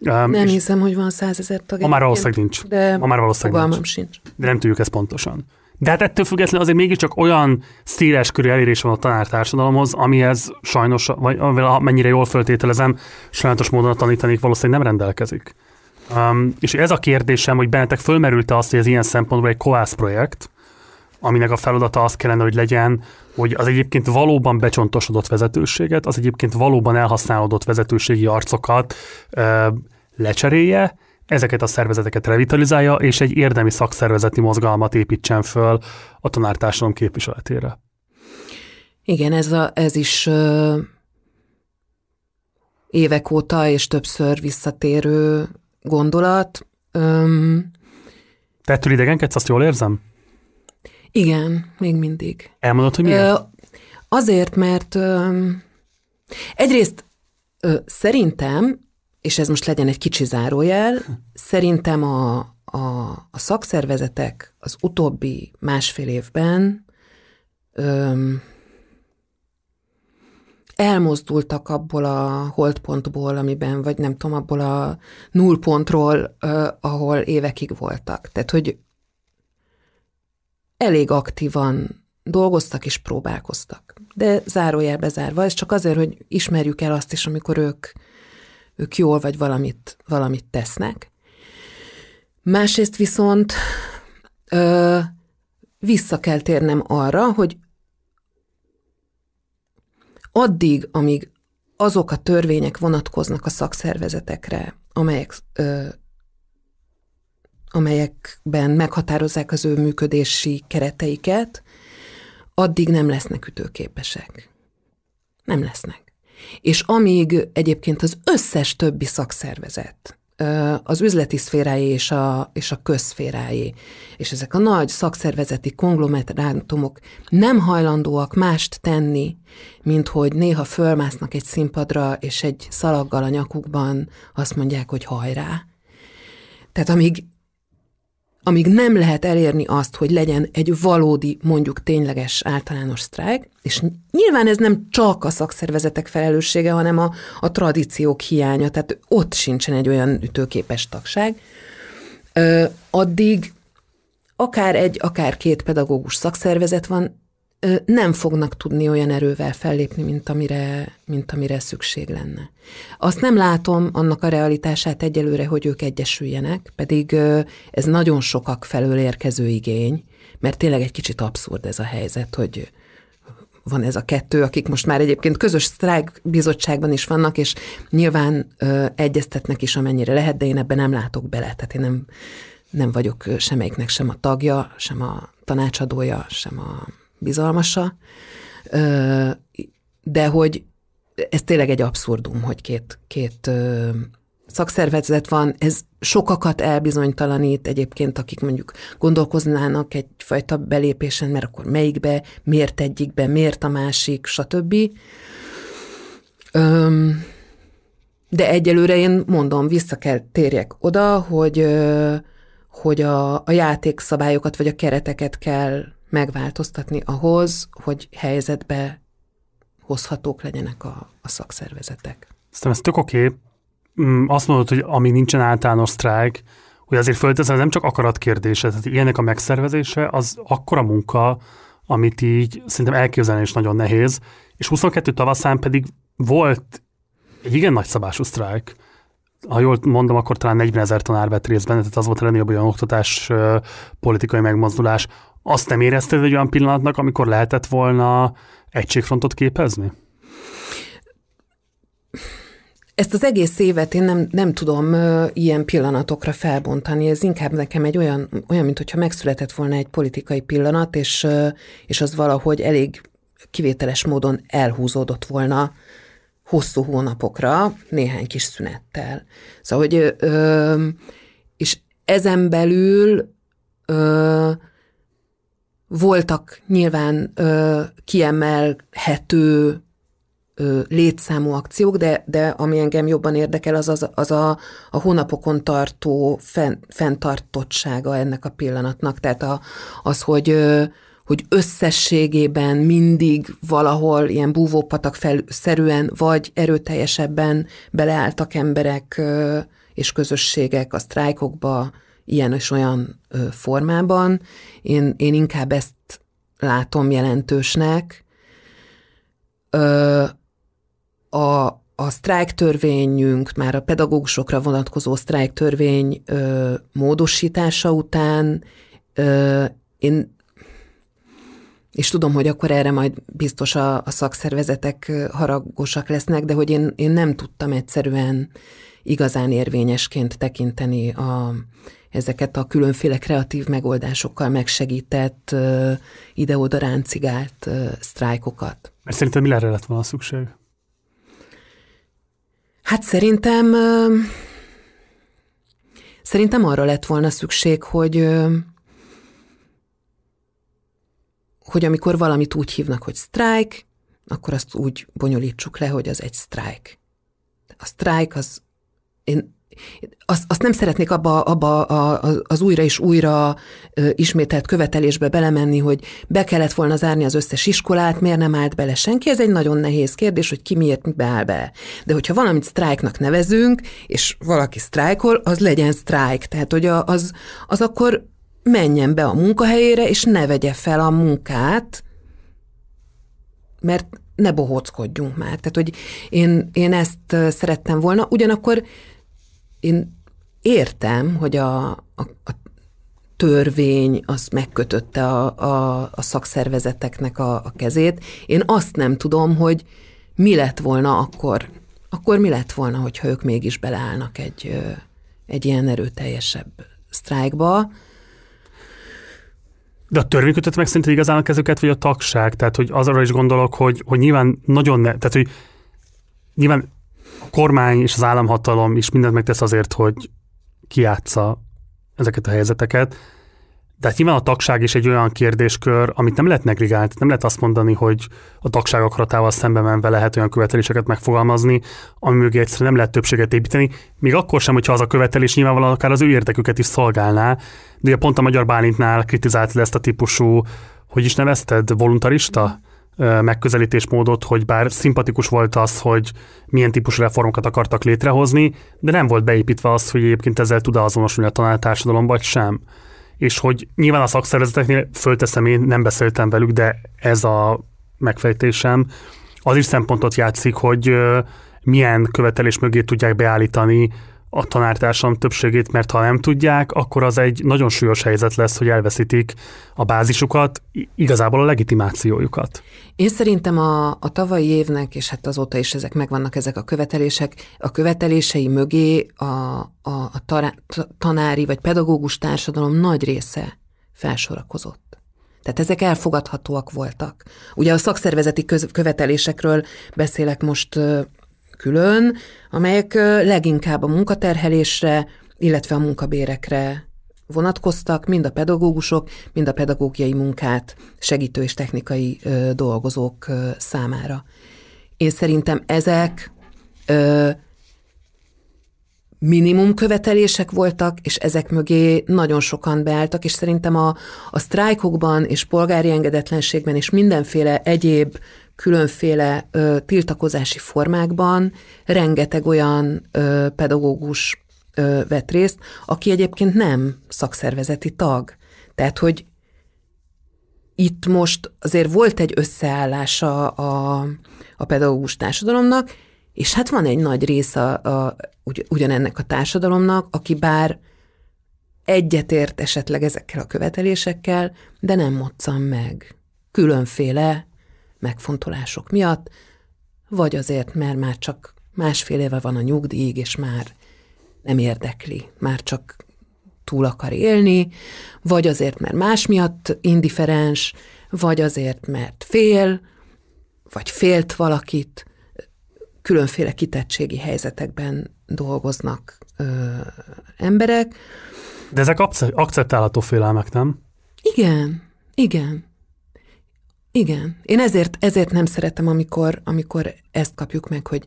Um, nem hiszem, hogy van százezer tag. Ma már valószínűleg nincs. De ma már valószínűleg nincs. sincs. De nem tudjuk ezt pontosan. De hát ettől függetlenül azért mégiscsak olyan széles körű elérés van a tanártársadalomhoz, amihez sajnos, vagy mennyire jól föltételezem, sajnos módon a tanítanék valószínűleg nem rendelkezik. Um, és ez a kérdésem, hogy bennetek fölmerült azt, hogy ez ilyen szempontból egy kovász projekt, aminek a feladata az kellene, hogy legyen, hogy az egyébként valóban becsontosodott vezetőséget, az egyébként valóban elhasználódott vezetőségi arcokat ö, lecserélje, ezeket a szervezeteket revitalizálja, és egy érdemi szakszervezeti mozgalmat építsen föl a tanártársadalom képviseletére. Igen, ez, a, ez is ö, évek óta és többször visszatérő gondolat. Öm, Te ettől idegenkedsz, azt jól érzem? Igen, még mindig. Elmondod, hogy miért? Ö, azért, mert ö, egyrészt ö, szerintem, és ez most legyen egy kicsi zárójel, hm. szerintem a, a, a szakszervezetek az utóbbi másfél évben ö, elmozdultak abból a holdpontból, amiben, vagy nem tudom, abból a nullpontról, ahol évekig voltak. Tehát, hogy elég aktívan dolgoztak és próbálkoztak. De zárójel bezárva, ez csak azért, hogy ismerjük el azt is, amikor ők, ők jól vagy valamit, valamit tesznek. Másrészt viszont ö, vissza kell térnem arra, hogy addig, amíg azok a törvények vonatkoznak a szakszervezetekre, amelyek ö, amelyekben meghatározzák az ő működési kereteiket, addig nem lesznek ütőképesek. Nem lesznek. És amíg egyébként az összes többi szakszervezet, az üzleti szféráé és a, és a közszféráé, és ezek a nagy szakszervezeti konglomerátumok nem hajlandóak mást tenni, mint hogy néha fölmásznak egy színpadra, és egy szalaggal a nyakukban azt mondják, hogy hajrá. Tehát amíg amíg nem lehet elérni azt, hogy legyen egy valódi, mondjuk tényleges általános sztrájk, és nyilván ez nem csak a szakszervezetek felelőssége, hanem a, a tradíciók hiánya, tehát ott sincsen egy olyan ütőképes tagság, addig akár egy, akár két pedagógus szakszervezet van, nem fognak tudni olyan erővel fellépni, mint amire, mint amire szükség lenne. Azt nem látom annak a realitását egyelőre, hogy ők egyesüljenek, pedig ez nagyon sokak felől érkező igény, mert tényleg egy kicsit abszurd ez a helyzet, hogy, van ez a kettő, akik most már egyébként közös sztrájk bizottságban is vannak, és nyilván ö, egyeztetnek is amennyire lehet, de én ebben nem látok bele, tehát én nem, nem vagyok semmelyiknek sem a tagja, sem a tanácsadója, sem a bizalmasa, de hogy ez tényleg egy abszurdum, hogy két, két szakszervezet van, ez sokakat elbizonytalanít egyébként, akik mondjuk gondolkoznának egyfajta belépésen, mert akkor melyikbe, miért egyikbe, miért a másik, stb. de egyelőre én mondom, vissza kell térjek oda, hogy, hogy a, a játékszabályokat vagy a kereteket kell megváltoztatni ahhoz, hogy helyzetbe hozhatók legyenek a, a szakszervezetek. Szerintem ez tök oké. Mm, azt mondod, hogy amíg nincsen általános sztrájk, hogy azért fölteszem, ez nem csak akarat kérdése, tehát ilyenek a megszervezése, az akkora munka, amit így szerintem elképzelni is nagyon nehéz, és 22 tavaszán pedig volt egy igen nagy szabású sztrájk. Ha jól mondom, akkor talán 40 ezer tanár vett részben, tehát az volt a legnagyobb olyan oktatás politikai megmozdulás, azt nem érezted egy olyan pillanatnak, amikor lehetett volna egységfrontot képezni? Ezt az egész évet én nem, nem tudom ö, ilyen pillanatokra felbontani, ez inkább nekem egy olyan, olyan mint hogyha megszületett volna egy politikai pillanat, és, ö, és az valahogy elég kivételes módon elhúzódott volna hosszú hónapokra, néhány kis szünettel. Szóval, hogy, ö, és ezen belül ö, voltak nyilván ö, kiemelhető ö, létszámú akciók, de, de ami engem jobban érdekel, az, az, az a, a hónapokon tartó fen, fenntartottsága ennek a pillanatnak. Tehát a, az, hogy ö, hogy összességében mindig valahol ilyen búvópatak fel, szerűen, vagy erőteljesebben beleálltak emberek ö, és közösségek a sztrájkokba, ilyen és olyan formában. Én, én inkább ezt látom jelentősnek. a, a sztrájktörvényünk, már a pedagógusokra vonatkozó sztrájktörvény módosítása után én és tudom, hogy akkor erre majd biztos a, a szakszervezetek haragosak lesznek, de hogy én, én nem tudtam egyszerűen igazán érvényesként tekinteni a, ezeket a különféle kreatív megoldásokkal megsegített, ide-oda ráncigált sztrájkokat. Mert szerintem mi erre lett volna szükség? Hát szerintem szerintem arra lett volna szükség, hogy hogy amikor valamit úgy hívnak, hogy sztrájk, akkor azt úgy bonyolítsuk le, hogy az egy sztrájk. A sztrájk az, én azt, azt nem szeretnék abba, abba a, a, az újra és újra ö, ismételt követelésbe belemenni, hogy be kellett volna zárni az összes iskolát, miért nem állt bele senki. Ez egy nagyon nehéz kérdés, hogy ki miért beáll be. De hogyha valamit sztrájknak nevezünk, és valaki sztrájkol, az legyen sztrájk. Tehát, hogy a, az, az akkor menjen be a munkahelyére, és ne vegye fel a munkát, mert ne bohóckodjunk már. Tehát, hogy én, én ezt szerettem volna. Ugyanakkor én értem, hogy a, a, a törvény az megkötötte a, a, a szakszervezeteknek a, a kezét. Én azt nem tudom, hogy mi lett volna akkor, akkor mi lett volna, hogyha ők mégis beleállnak egy, egy ilyen erőteljesebb sztrájkba. De a törvény kötött meg szerinted igazán a kezüket, vagy a tagság? Tehát, hogy azra is gondolok, hogy, hogy nyilván nagyon ne, tehát, hogy nyilván kormány és az államhatalom is mindent megtesz azért, hogy kiátsza ezeket a helyzeteket. De hát nyilván a tagság is egy olyan kérdéskör, amit nem lehet negligálni. Nem lehet azt mondani, hogy a tagság akaratával szembe menve lehet olyan követeléseket megfogalmazni, ami mögé egyszerűen nem lehet többséget építeni, még akkor sem, hogyha az a követelés nyilvánvalóan akár az ő érdeküket is szolgálná. De ugye pont a Magyar Bálintnál kritizált le ezt a típusú, hogy is nevezted, voluntarista? Mm megközelítésmódot, hogy bár szimpatikus volt az, hogy milyen típusú reformokat akartak létrehozni, de nem volt beépítve az, hogy egyébként ezzel tud azonosulni a tanártársadalom, vagy sem. És hogy nyilván a szakszervezeteknél, fölteszem én, nem beszéltem velük, de ez a megfejtésem, az is szempontot játszik, hogy milyen követelés mögé tudják beállítani a tanártársam többségét, mert ha nem tudják, akkor az egy nagyon súlyos helyzet lesz, hogy elveszítik a bázisukat, igazából a legitimációjukat. Én szerintem a, a tavalyi évnek, és hát azóta is ezek megvannak ezek a követelések, a követelései mögé a, a, a tará, tanári vagy pedagógus társadalom nagy része felsorakozott. Tehát ezek elfogadhatóak voltak. Ugye a szakszervezeti követelésekről beszélek most külön, amelyek leginkább a munkaterhelésre, illetve a munkabérekre vonatkoztak, mind a pedagógusok, mind a pedagógiai munkát segítő és technikai dolgozók számára. Én szerintem ezek minimum követelések voltak, és ezek mögé nagyon sokan beálltak, és szerintem a, a sztrájkokban és polgári engedetlenségben és mindenféle egyéb különféle ö, tiltakozási formákban rengeteg olyan ö, pedagógus ö, vett részt, aki egyébként nem szakszervezeti tag. Tehát, hogy itt most azért volt egy összeállása a, a pedagógus társadalomnak, és hát van egy nagy része a, a, ugy, ugyanennek a társadalomnak, aki bár egyetért esetleg ezekkel a követelésekkel, de nem moccan meg. Különféle megfontolások miatt, vagy azért, mert már csak másfél éve van a nyugdíj és már nem érdekli, már csak túl akar élni, vagy azért, mert más miatt indiferens, vagy azért, mert fél, vagy félt valakit, különféle kitettségi helyzetekben dolgoznak ö, emberek. De ezek akceptálható félelmek, nem? Igen, igen. Igen, én ezért, ezért nem szeretem, amikor, amikor ezt kapjuk meg, hogy,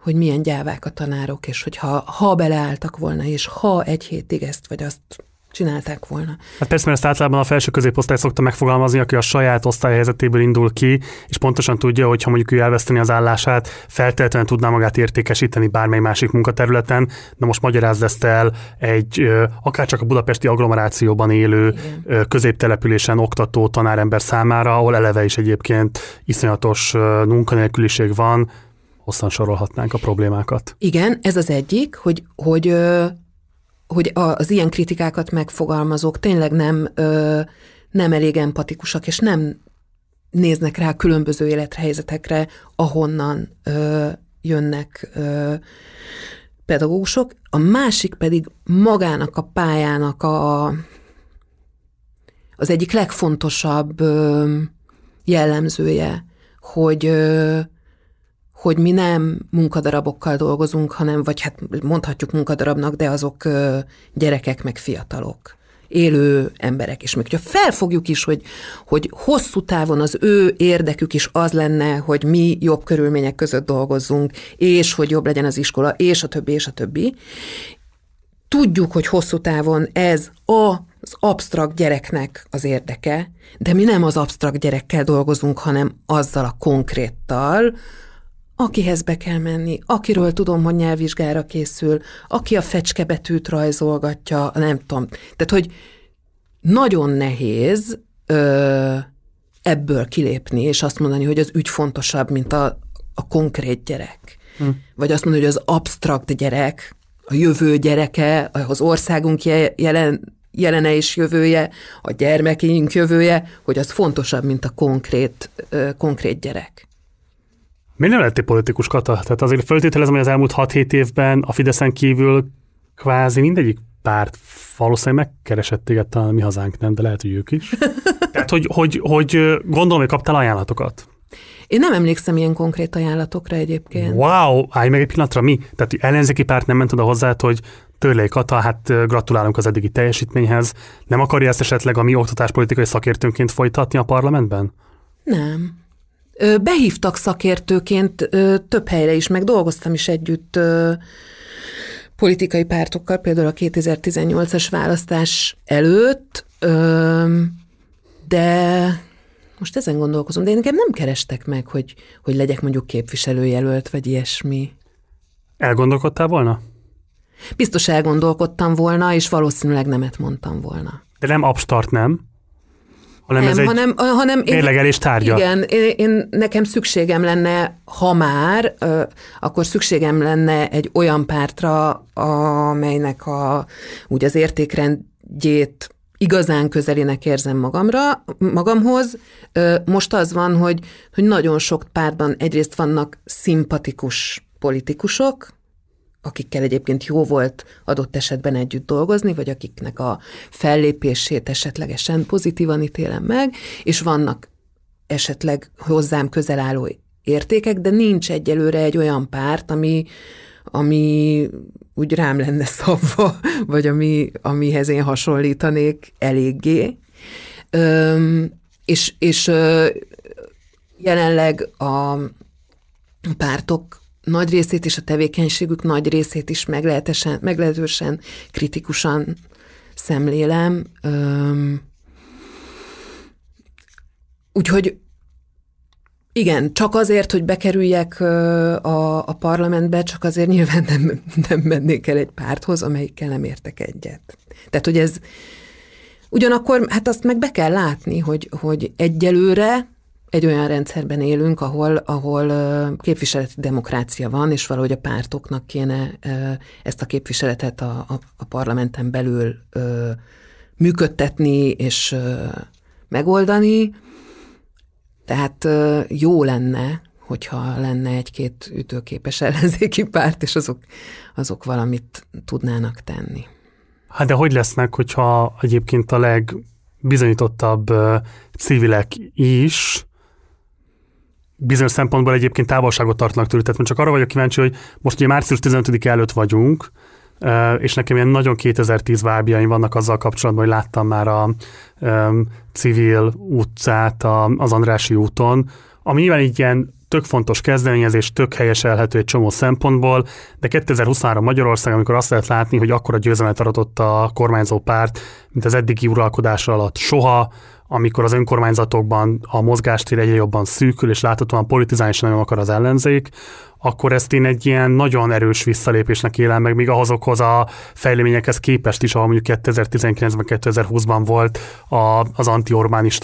hogy milyen gyávák a tanárok, és hogy ha, ha beleálltak volna, és ha egy hétig ezt vagy azt csinálták volna. Hát persze, mert ezt általában a felső középosztály szokta megfogalmazni, aki a saját osztályhelyzetéből indul ki, és pontosan tudja, hogy ha mondjuk ő elveszteni az állását, feltétlenül tudná magát értékesíteni bármely másik munkaterületen. Na most magyarázd ezt el egy akárcsak a budapesti agglomerációban élő Igen. középtelepülésen oktató tanárember számára, ahol eleve is egyébként iszonyatos munkanélküliség van, hosszan sorolhatnánk a problémákat. Igen, ez az egyik, hogy, hogy hogy az ilyen kritikákat megfogalmazók tényleg nem, ö, nem elég empatikusak, és nem néznek rá különböző élethelyzetekre, ahonnan ö, jönnek ö, pedagógusok, a másik pedig magának a pályának a, az egyik legfontosabb ö, jellemzője, hogy ö, hogy mi nem munkadarabokkal dolgozunk, hanem, vagy hát mondhatjuk munkadarabnak, de azok gyerekek meg fiatalok élő emberek. is, még ha felfogjuk is, hogy, hogy hosszú távon az ő érdekük is az lenne, hogy mi jobb körülmények között dolgozzunk, és hogy jobb legyen az iskola, és a többi, és a többi. Tudjuk, hogy hosszú távon ez a az absztrakt gyereknek az érdeke, de mi nem az absztrakt gyerekkel dolgozunk, hanem azzal a konkréttal, akihez be kell menni, akiről tudom, hogy nyelvvizsgára készül, aki a fecskebetűt rajzolgatja, nem tudom. Tehát, hogy nagyon nehéz ö, ebből kilépni, és azt mondani, hogy az ügy fontosabb, mint a, a konkrét gyerek. Hm. Vagy azt mondani, hogy az absztrakt gyerek, a jövő gyereke, az országunk jelen, jelene és jövője, a gyermekeink jövője, hogy az fontosabb, mint a konkrét, ö, konkrét gyerek. Miért nem lettél politikus, Kata? Tehát azért föltételezem, hogy az elmúlt 6-7 évben a Fideszen kívül kvázi mindegyik párt valószínűleg megkeresett téged, talán mi hazánk nem, de lehet, hogy ők is. [LAUGHS] Tehát, hogy, hogy, hogy gondolom, hogy kaptál ajánlatokat. Én nem emlékszem ilyen konkrét ajánlatokra egyébként. Wow, állj meg egy pillanatra, mi? Tehát hogy ellenzéki párt nem ment oda hozzá, hogy Törlei Kata, hát gratulálunk az eddigi teljesítményhez. Nem akarja ezt esetleg a mi oktatáspolitikai szakértőnként folytatni a parlamentben? Nem. Behívtak szakértőként több helyre is, meg dolgoztam is együtt politikai pártokkal, például a 2018-as választás előtt, de most ezen gondolkozom, de én nekem nem kerestek meg, hogy, hogy legyek mondjuk képviselőjelölt, vagy ilyesmi. Elgondolkodtál volna? Biztos elgondolkodtam volna, és valószínűleg nemet mondtam volna. De nem abstart, nem? hanem nem, ez egy hanem, hanem mérlegelés tárgya. Igen, én, én, nekem szükségem lenne, ha már, ö, akkor szükségem lenne egy olyan pártra, amelynek a, úgy az értékrendjét igazán közelinek érzem magamra, magamhoz. Ö, most az van, hogy, hogy nagyon sok pártban egyrészt vannak szimpatikus politikusok, akikkel egyébként jó volt adott esetben együtt dolgozni, vagy akiknek a fellépését esetlegesen pozitívan ítélem meg, és vannak esetleg hozzám közel álló értékek, de nincs egyelőre egy olyan párt, ami, ami úgy rám lenne szabva, [LAUGHS] vagy ami, amihez én hasonlítanék eléggé. Öm, és és ö, jelenleg a pártok nagy részét és a tevékenységük nagy részét is meglehetősen, meglehetősen kritikusan szemlélem. Öm, úgyhogy igen, csak azért, hogy bekerüljek a, a parlamentbe, csak azért nyilván nem, nem mennék el egy párthoz, amelyikkel nem értek egyet. Tehát, hogy ez ugyanakkor, hát azt meg be kell látni, hogy, hogy egyelőre egy olyan rendszerben élünk, ahol, ahol képviseleti demokrácia van, és valahogy a pártoknak kéne ezt a képviseletet a, a, a parlamenten belül működtetni és megoldani. Tehát jó lenne, hogyha lenne egy-két ütőképes ellenzéki párt, és azok, azok valamit tudnának tenni. Hát de hogy lesznek, hogyha egyébként a legbizonyítottabb civilek is bizonyos szempontból egyébként távolságot tartanak tőle. Tehát csak arra vagyok kíváncsi, hogy most ugye március 15 előtt vagyunk, és nekem ilyen nagyon 2010 vábjaim vannak azzal kapcsolatban, hogy láttam már a um, civil utcát a, az Andrási úton, ami nyilván így ilyen tök fontos kezdeményezés, tök helyeselhető egy csomó szempontból, de 2023 Magyarország, amikor azt lehet látni, hogy akkora győzelmet aratott a kormányzó párt, mint az eddigi uralkodás alatt soha, amikor az önkormányzatokban a mozgástér egyre jobban szűkül, és láthatóan politizálni is nagyon akar az ellenzék, akkor ezt én egy ilyen nagyon erős visszalépésnek élem meg, még ahhozokhoz a fejleményekhez képest is, ahol mondjuk 2019-ben, 2020-ban volt a, az anti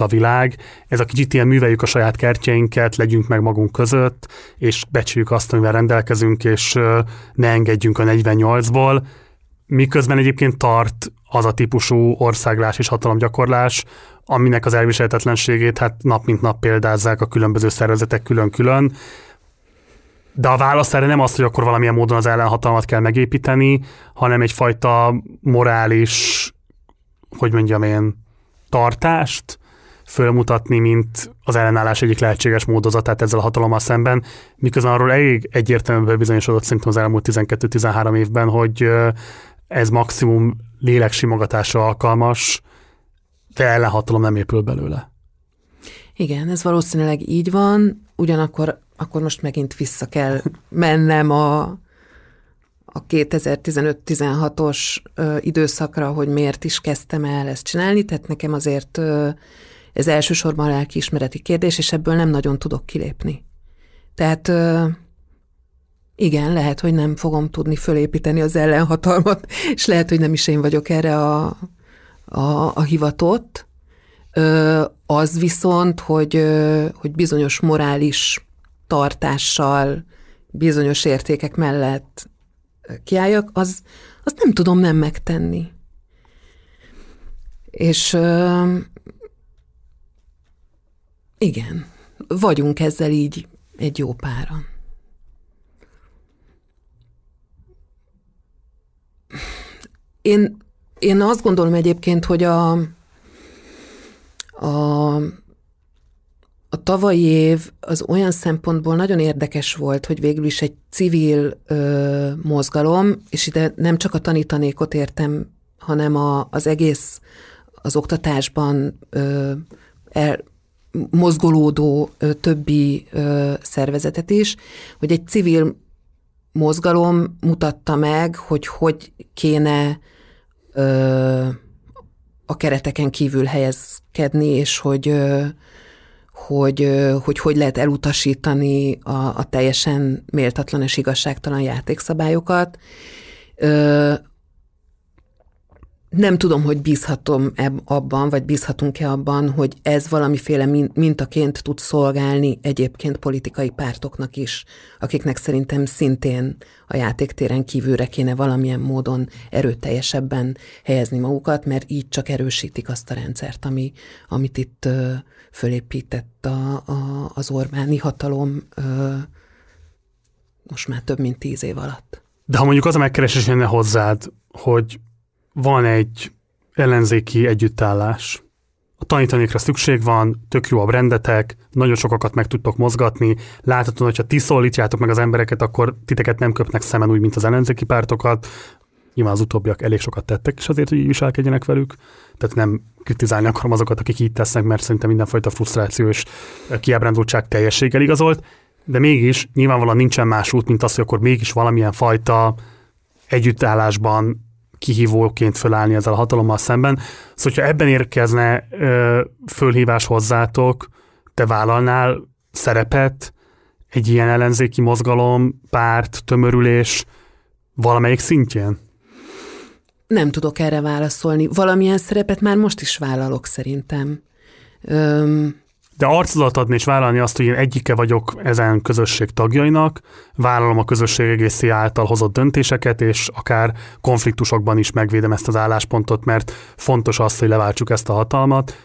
világ. Ez a kicsit ilyen műveljük a saját kertjeinket, legyünk meg magunk között, és becsüljük azt, amivel rendelkezünk, és ne engedjünk a 48-ból miközben egyébként tart az a típusú országlás és hatalomgyakorlás, aminek az elviselhetetlenségét hát nap mint nap példázzák a különböző szervezetek külön-külön. De a válasz erre nem az, hogy akkor valamilyen módon az ellenhatalmat kell megépíteni, hanem egyfajta morális, hogy mondjam én, tartást fölmutatni, mint az ellenállás egyik lehetséges módozatát ezzel a hatalommal szemben, miközben arról elég egyértelműen bizonyosodott szerintem az elmúlt 12-13 évben, hogy ez maximum léleksimogatásra alkalmas, de ellenhatalom nem épül belőle. Igen, ez valószínűleg így van, ugyanakkor akkor most megint vissza kell mennem a, a 2015-16-os időszakra, hogy miért is kezdtem el ezt csinálni, tehát nekem azért ö, ez elsősorban lelkiismereti kérdés, és ebből nem nagyon tudok kilépni. Tehát ö, igen, lehet, hogy nem fogom tudni fölépíteni az ellenhatalmat, [LAUGHS] és lehet, hogy nem is én vagyok erre a, a, a hivatott. Ö, az viszont, hogy, hogy bizonyos morális tartással, bizonyos értékek mellett kiálljak, az, az nem tudom nem megtenni. És ö, igen, vagyunk ezzel így egy jó páran. én, én azt gondolom egyébként, hogy a, a, a tavalyi év az olyan szempontból nagyon érdekes volt, hogy végül is egy civil ö, mozgalom, és ide nem csak a tanítanékot értem, hanem a, az egész az oktatásban ö, el, mozgolódó ö, többi ö, szervezetet is, hogy egy civil mozgalom mutatta meg, hogy hogy kéne ö, a kereteken kívül helyezkedni, és hogy ö, hogy, ö, hogy hogy lehet elutasítani a, a teljesen méltatlan és igazságtalan játékszabályokat. Ö, nem tudom, hogy bízhatom abban, vagy bízhatunk-e abban, hogy ez valamiféle mintaként tud szolgálni egyébként politikai pártoknak is, akiknek szerintem szintén a játéktéren kívülre kéne valamilyen módon erőteljesebben helyezni magukat, mert így csak erősítik azt a rendszert, ami, amit itt ö, fölépített a, a, az Orbáni hatalom ö, most már több mint tíz év alatt. De ha mondjuk az a megkeresés jönne hozzád, hogy van egy ellenzéki együttállás. A tanítanékra szükség van, tök jó a rendetek, nagyon sokakat meg tudtok mozgatni. Láthatóan, hogyha ti szólítjátok meg az embereket, akkor titeket nem köpnek szemen úgy, mint az ellenzéki pártokat. Nyilván az utóbbiak elég sokat tettek is azért, hogy így viselkedjenek velük. Tehát nem kritizálni akarom azokat, akik így tesznek, mert szerintem mindenfajta frusztráció és kiábrándultság teljességgel igazolt. De mégis nyilvánvalóan nincsen más út, mint az, hogy akkor mégis valamilyen fajta együttállásban kihívóként fölállni ezzel a hatalommal szemben. Szóval, hogyha ebben érkezne ö, fölhívás hozzátok, te vállalnál szerepet, egy ilyen ellenzéki mozgalom, párt, tömörülés valamelyik szintjén? Nem tudok erre válaszolni. Valamilyen szerepet már most is vállalok szerintem. Öm, de arcodat adni és vállalni azt, hogy én egyike vagyok ezen közösség tagjainak, vállalom a közösség egészé által hozott döntéseket, és akár konfliktusokban is megvédem ezt az álláspontot, mert fontos az, hogy leváltsuk ezt a hatalmat.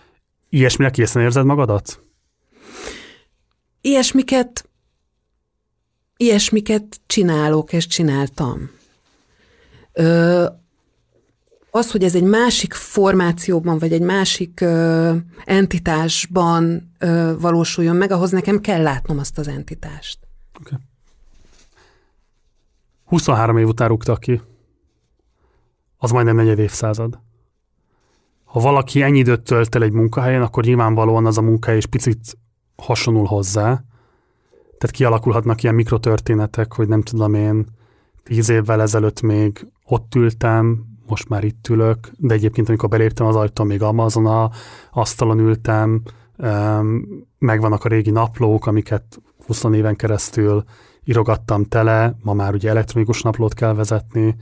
Ilyesminek készen érzed magadat? Ilyesmiket, ilyesmiket csinálok és csináltam. Ö, az, hogy ez egy másik formációban, vagy egy másik ö, entitásban ö, valósuljon meg, ahhoz nekem kell látnom azt az entitást. Okay. 23 év után rúgta ki. Az majdnem negyed évszázad. Ha valaki ennyi időt tölt el egy munkahelyen, akkor nyilvánvalóan az a munka is picit hasonul hozzá. Tehát kialakulhatnak ilyen mikrotörténetek, hogy nem tudom én, tíz évvel ezelőtt még ott ültem, most már itt ülök, de egyébként amikor beléptem az ajtón, még Amazon a asztalon ültem, megvannak a régi naplók, amiket 20 éven keresztül írogattam tele, ma már ugye elektronikus naplót kell vezetni,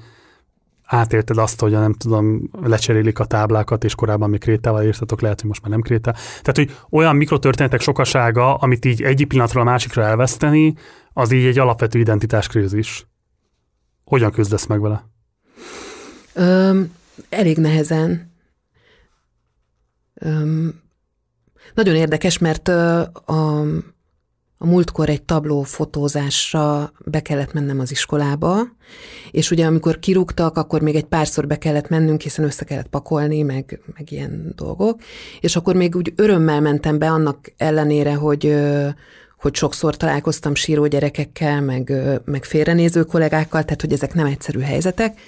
átélted azt, hogy nem tudom, lecserélik a táblákat, és korábban még krétával írtatok, lehet, hogy most már nem krétá. Tehát, hogy olyan mikrotörténetek sokasága, amit így egyik pillanatról a másikra elveszteni, az így egy alapvető identitáskrízis. Hogyan küzdesz meg vele? Öm, elég nehezen. Öm, nagyon érdekes, mert a, a múltkor egy tabló fotózásra be kellett mennem az iskolába, és ugye amikor kirúgtak, akkor még egy párszor be kellett mennünk, hiszen össze kellett pakolni, meg, meg ilyen dolgok, és akkor még úgy örömmel mentem be annak ellenére, hogy, hogy sokszor találkoztam síró gyerekekkel, meg, meg félrenéző kollégákkal, tehát hogy ezek nem egyszerű helyzetek.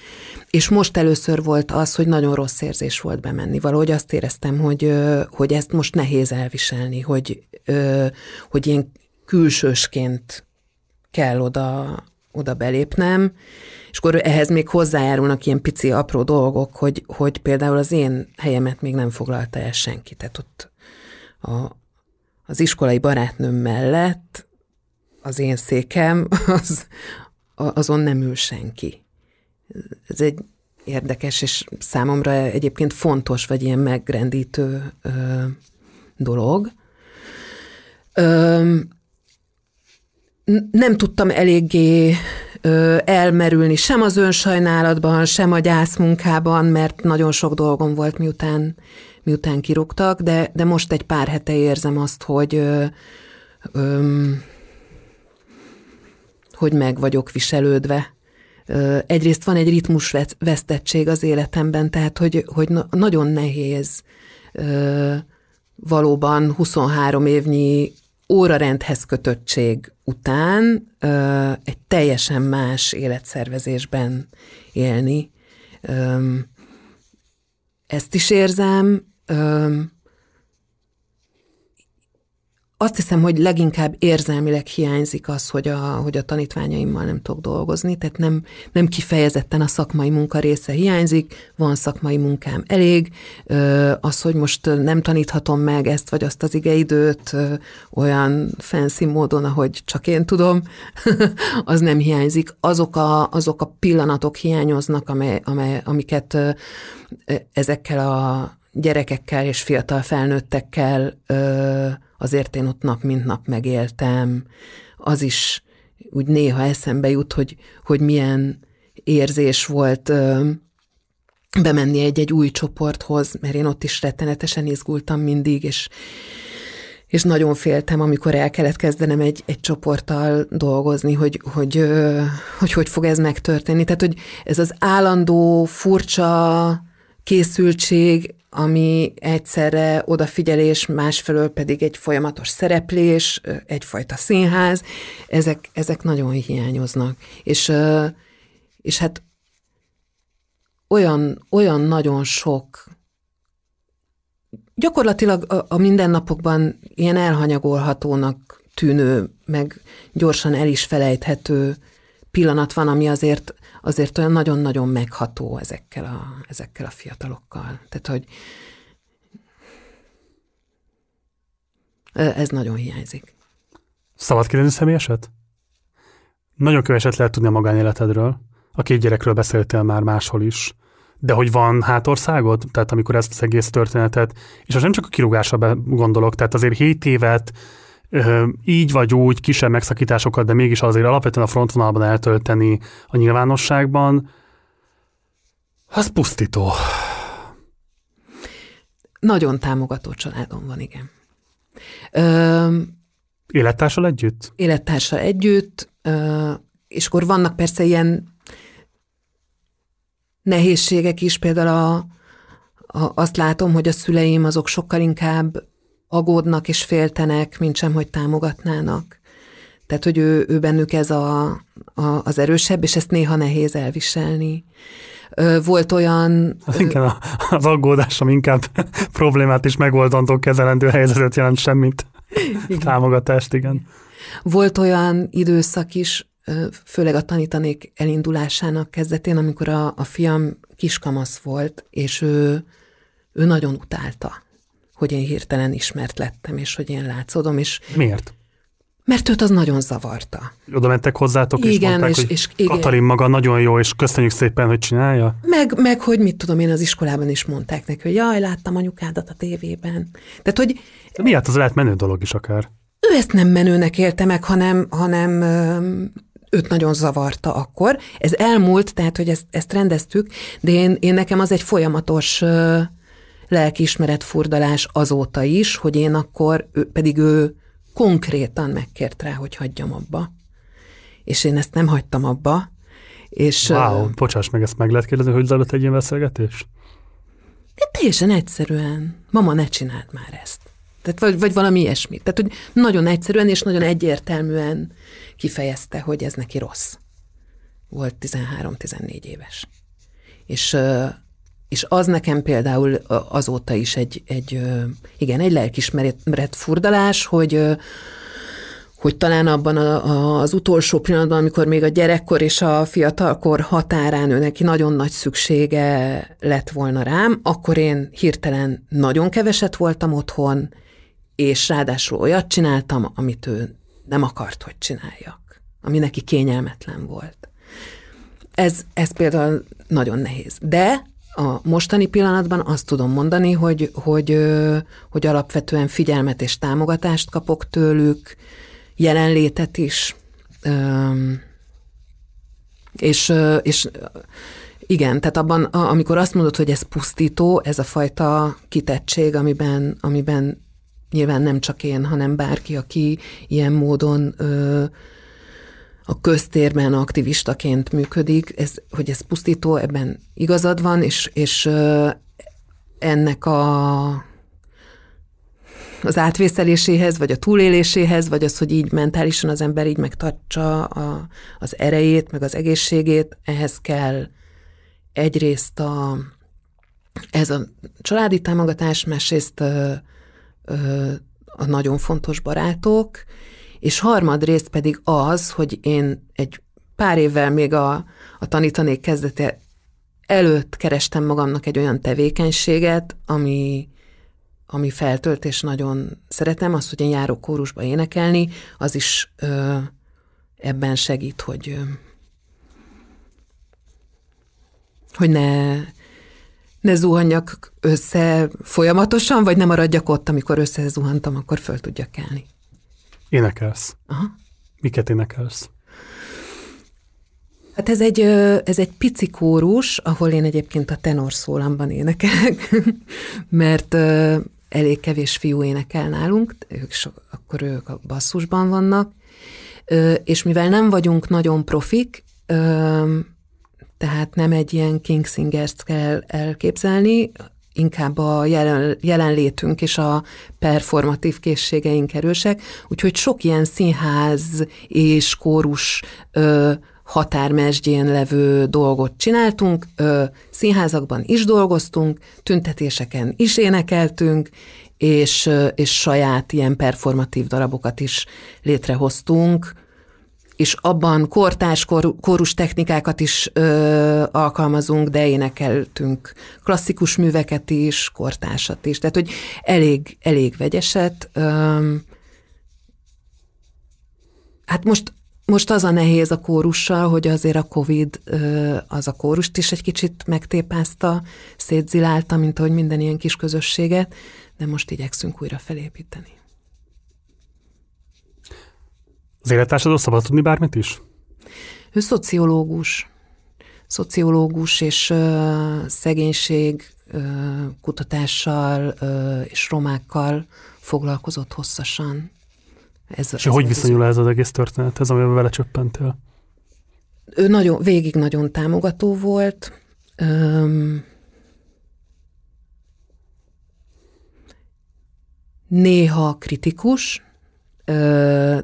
És most először volt az, hogy nagyon rossz érzés volt bemenni. Valahogy azt éreztem, hogy, hogy ezt most nehéz elviselni, hogy, hogy ilyen külsősként kell oda, oda belépnem, és akkor ehhez még hozzájárulnak ilyen pici apró dolgok, hogy, hogy például az én helyemet még nem foglalta el senki, tehát ott a, az iskolai barátnőm mellett az én székem, [LAUGHS] az, azon nem ül senki. Ez egy érdekes, és számomra egyébként fontos, vagy ilyen megrendítő ö, dolog. Ö, nem tudtam eléggé ö, elmerülni sem az önsajnálatban, sem a gyászmunkában, mert nagyon sok dolgom volt, miután miután kirúgtak, de, de most egy pár hete érzem azt, hogy ö, ö, hogy meg vagyok viselődve. Ö, egyrészt van egy ritmus vesztettség az életemben, tehát hogy, hogy na, nagyon nehéz ö, valóban 23 évnyi órarendhez kötöttség után ö, egy teljesen más életszervezésben élni. Ö, ezt is érzem, öm, azt hiszem, hogy leginkább érzelmileg hiányzik az, hogy a, hogy a tanítványaimmal nem tudok dolgozni, tehát nem, nem kifejezetten a szakmai munka része hiányzik, van szakmai munkám elég, az, hogy most nem taníthatom meg ezt vagy azt az igeidőt olyan fancy módon, ahogy csak én tudom, [LAUGHS] az nem hiányzik. Azok a, azok a pillanatok hiányoznak, amely, amely, amiket e, ezekkel a, gyerekekkel és fiatal felnőttekkel, azért én ott nap mint nap megéltem. Az is úgy néha eszembe jut, hogy, hogy milyen érzés volt bemenni egy-egy új csoporthoz, mert én ott is rettenetesen izgultam mindig, és, és nagyon féltem, amikor el kellett kezdenem egy, egy csoporttal dolgozni, hogy hogy, hogy hogy hogy fog ez megtörténni. Tehát, hogy ez az állandó, furcsa készültség, ami egyszerre odafigyelés, másfelől pedig egy folyamatos szereplés, egyfajta színház, ezek, ezek nagyon hiányoznak. És, és hát olyan, olyan nagyon sok gyakorlatilag a, a mindennapokban ilyen elhanyagolhatónak tűnő, meg gyorsan el is felejthető pillanat van, ami azért, azért olyan nagyon-nagyon megható ezekkel a, ezekkel a fiatalokkal. Tehát, hogy ez nagyon hiányzik. Szabad kérdezni személyeset? Nagyon köveset lehet tudni a magánéletedről. A két gyerekről beszéltél már máshol is. De hogy van hátországod? Tehát amikor ezt az egész történetet, és az nem csak a kirúgásra gondolok, tehát azért 7 évet így vagy úgy kisebb megszakításokat, de mégis azért alapvetően a frontvonalban eltölteni a nyilvánosságban, az pusztító. Nagyon támogató családom van, igen. Ö, élettársal együtt? Élettársal együtt, ö, és akkor vannak persze ilyen nehézségek is, például a, a, azt látom, hogy a szüleim azok sokkal inkább agódnak és féltenek, mint sem, hogy támogatnának. Tehát, hogy ő, ő bennük ez a, a, az erősebb, és ezt néha nehéz elviselni. Volt olyan... Az, inkább az aggódásom inkább [LAUGHS] problémát is megoldandó kezelendő helyzetet jelent semmit. Igen. Támogatást, igen. Volt olyan időszak is, főleg a tanítanék elindulásának kezdetén, amikor a, a fiam kiskamasz volt, és ő, ő nagyon utálta hogy én hirtelen ismert lettem, és hogy én látszódom, és... Miért? Mert őt az nagyon zavarta. Oda mentek hozzátok, igen, és mondták, és, hogy és, igen. Katalin maga nagyon jó, és köszönjük szépen, hogy csinálja. Meg, meg, hogy mit tudom én, az iskolában is mondták neki, hogy jaj, láttam anyukádat a tévében. Tehát, hogy... De miért az lehet menő dolog is akár? Ő ezt nem menőnek érte meg, hanem, hanem őt nagyon zavarta akkor. Ez elmúlt, tehát, hogy ezt, ezt rendeztük, de én, én nekem az egy folyamatos lelkiismeret furdalás azóta is, hogy én akkor, ő, pedig ő konkrétan megkért rá, hogy hagyjam abba. És én ezt nem hagytam abba. És, wow, uh, bocsáss meg, ezt meg lehet kérdezni, hogy zajlott egy ilyen beszélgetés? De teljesen egyszerűen. Mama, ne csináld már ezt. Tehát, vagy, vagy valami ilyesmit. Tehát, hogy nagyon egyszerűen és nagyon egyértelműen kifejezte, hogy ez neki rossz. Volt 13-14 éves. És és az nekem például azóta is egy, egy igen, egy lelkismeret furdalás, hogy, hogy talán abban a, a, az utolsó pillanatban, amikor még a gyerekkor és a fiatalkor határán ő neki nagyon nagy szüksége lett volna rám, akkor én hirtelen nagyon keveset voltam otthon, és ráadásul olyat csináltam, amit ő nem akart, hogy csináljak, ami neki kényelmetlen volt. Ez, ez például nagyon nehéz. De a mostani pillanatban azt tudom mondani, hogy, hogy, hogy alapvetően figyelmet és támogatást kapok tőlük, jelenlétet is, és, és igen, tehát abban, amikor azt mondod, hogy ez pusztító, ez a fajta kitettség, amiben, amiben nyilván nem csak én, hanem bárki, aki ilyen módon ö, a köztérben aktivistaként működik, ez, hogy ez pusztító, ebben igazad van, és, és ennek a az átvészeléséhez, vagy a túléléséhez, vagy az, hogy így mentálisan az ember így megtartsa a, az erejét, meg az egészségét, ehhez kell egyrészt a, ez a családi támogatás, másrészt a, a nagyon fontos barátok, és harmadrészt pedig az, hogy én egy pár évvel még a, a tanítanék kezdete előtt kerestem magamnak egy olyan tevékenységet, ami, ami feltölt, és nagyon szeretem. az hogy én járok kórusba énekelni, az is ö, ebben segít, hogy, ö, hogy ne, ne zuhanjak össze folyamatosan, vagy ne maradjak ott, amikor összezuhantam, akkor föl tudjak kelni. Énekelsz. Aha. Miket énekelsz? Hát ez egy, ez egy pici kórus, ahol én egyébként a tenor szólamban énekelek, [LAUGHS] mert elég kevés fiú énekel nálunk, ők so, akkor ők a basszusban vannak, és mivel nem vagyunk nagyon profik, tehát nem egy ilyen King Singers-t kell elképzelni, inkább a jelen, jelenlétünk és a performatív készségeink erősek, úgyhogy sok ilyen színház és kórus ö, határmesdjén levő dolgot csináltunk, ö, színházakban is dolgoztunk, tüntetéseken is énekeltünk, és, ö, és saját ilyen performatív darabokat is létrehoztunk, és abban kortás kor, kórus technikákat is ö, alkalmazunk, de énekeltünk klasszikus műveket is, kortársat is. Tehát, hogy elég, elég vegyeset. Ö, hát most most az a nehéz a kórussal, hogy azért a Covid az a kórust is egy kicsit megtépázta, szétzilálta, mint ahogy minden ilyen kis közösséget, de most igyekszünk újra felépíteni. Az élettársadról szabad tudni bármit is? Ő szociológus. Szociológus és ö, szegénység ö, kutatással ö, és romákkal foglalkozott hosszasan. Ez, és ez hogy viszonyul ez az egész történet, ez, amivel vele csöppentél? Ő nagyon, végig nagyon támogató volt. Öm, néha kritikus,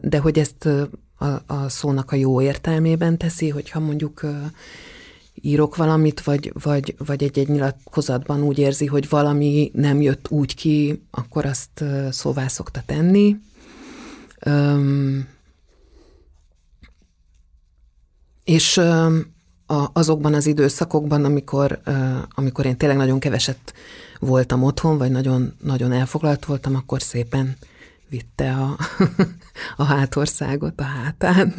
de hogy ezt a, a szónak a jó értelmében teszi, hogyha mondjuk írok valamit, vagy, vagy, vagy egy-egy nyilatkozatban úgy érzi, hogy valami nem jött úgy ki, akkor azt szóvá szokta tenni. Öm, és a, azokban az időszakokban, amikor, amikor én tényleg nagyon keveset voltam otthon, vagy nagyon, nagyon elfoglalt voltam, akkor szépen vitte a, [LAUGHS] a hátországot a hátán.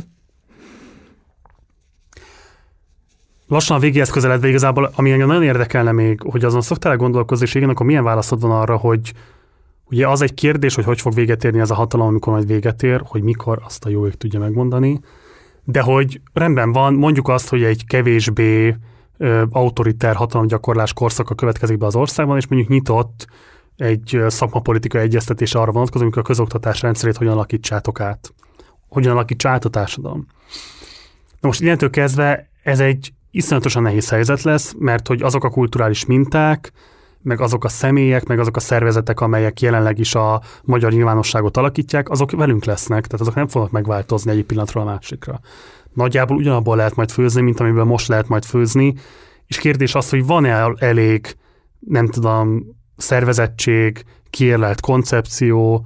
Lassan a végéhez közeledve igazából, ami engem nagyon érdekelne még, hogy azon szoktál gondolkozni, és igen, akkor milyen válaszod van arra, hogy ugye az egy kérdés, hogy hogy fog véget érni ez a hatalom, amikor majd véget ér, hogy mikor azt a jó ég tudja megmondani, de hogy rendben van, mondjuk azt, hogy egy kevésbé autoriter hatalomgyakorlás korszaka következik be az országban, és mondjuk nyitott egy szakmapolitikai egyeztetés arra vonatkozó, amikor a közoktatás rendszerét hogyan alakítsátok át, hogyan alakítsa át a társadalom. Na most innentől kezdve ez egy iszonyatosan nehéz helyzet lesz, mert hogy azok a kulturális minták, meg azok a személyek, meg azok a szervezetek, amelyek jelenleg is a magyar nyilvánosságot alakítják, azok velünk lesznek, tehát azok nem fognak megváltozni egy pillanatról a másikra. Nagyjából ugyanabból lehet majd főzni, mint amiben most lehet majd főzni, és kérdés az, hogy van-e elég, nem tudom, szervezettség, kiérlelt koncepció,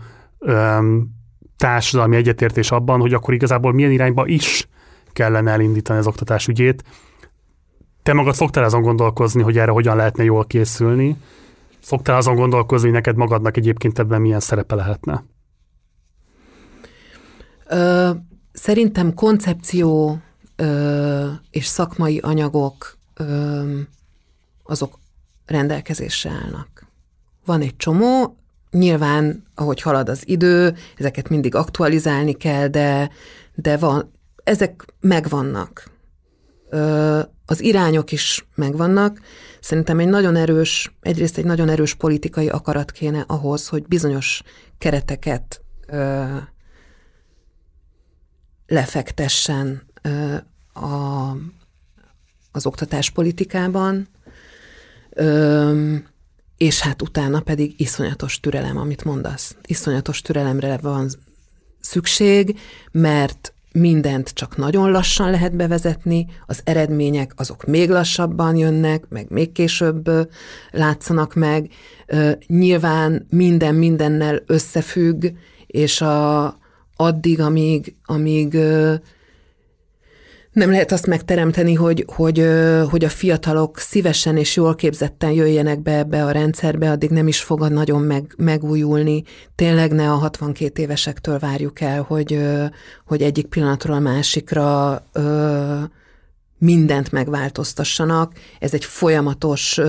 társadalmi egyetértés abban, hogy akkor igazából milyen irányba is kellene elindítani az oktatás ügyét. Te magad szoktál azon gondolkozni, hogy erre hogyan lehetne jól készülni? Szoktál azon gondolkozni, hogy neked magadnak egyébként ebben milyen szerepe lehetne? Ö, szerintem koncepció ö, és szakmai anyagok ö, azok rendelkezésre állnak van egy csomó, nyilván, ahogy halad az idő, ezeket mindig aktualizálni kell, de, de van, ezek megvannak. Az irányok is megvannak. Szerintem egy nagyon erős, egyrészt egy nagyon erős politikai akarat kéne ahhoz, hogy bizonyos kereteket lefektessen a, az oktatáspolitikában és hát utána pedig iszonyatos türelem, amit mondasz. Iszonyatos türelemre van szükség, mert mindent csak nagyon lassan lehet bevezetni, az eredmények azok még lassabban jönnek, meg még később látszanak meg. Nyilván minden mindennel összefügg, és a, addig, amíg, amíg nem lehet azt megteremteni, hogy, hogy, hogy a fiatalok szívesen és jól képzetten jöjjenek be ebbe a rendszerbe, addig nem is fogad nagyon meg, megújulni. Tényleg ne a 62 évesektől várjuk el, hogy, hogy egyik pillanatról a másikra mindent megváltoztassanak. Ez egy folyamatos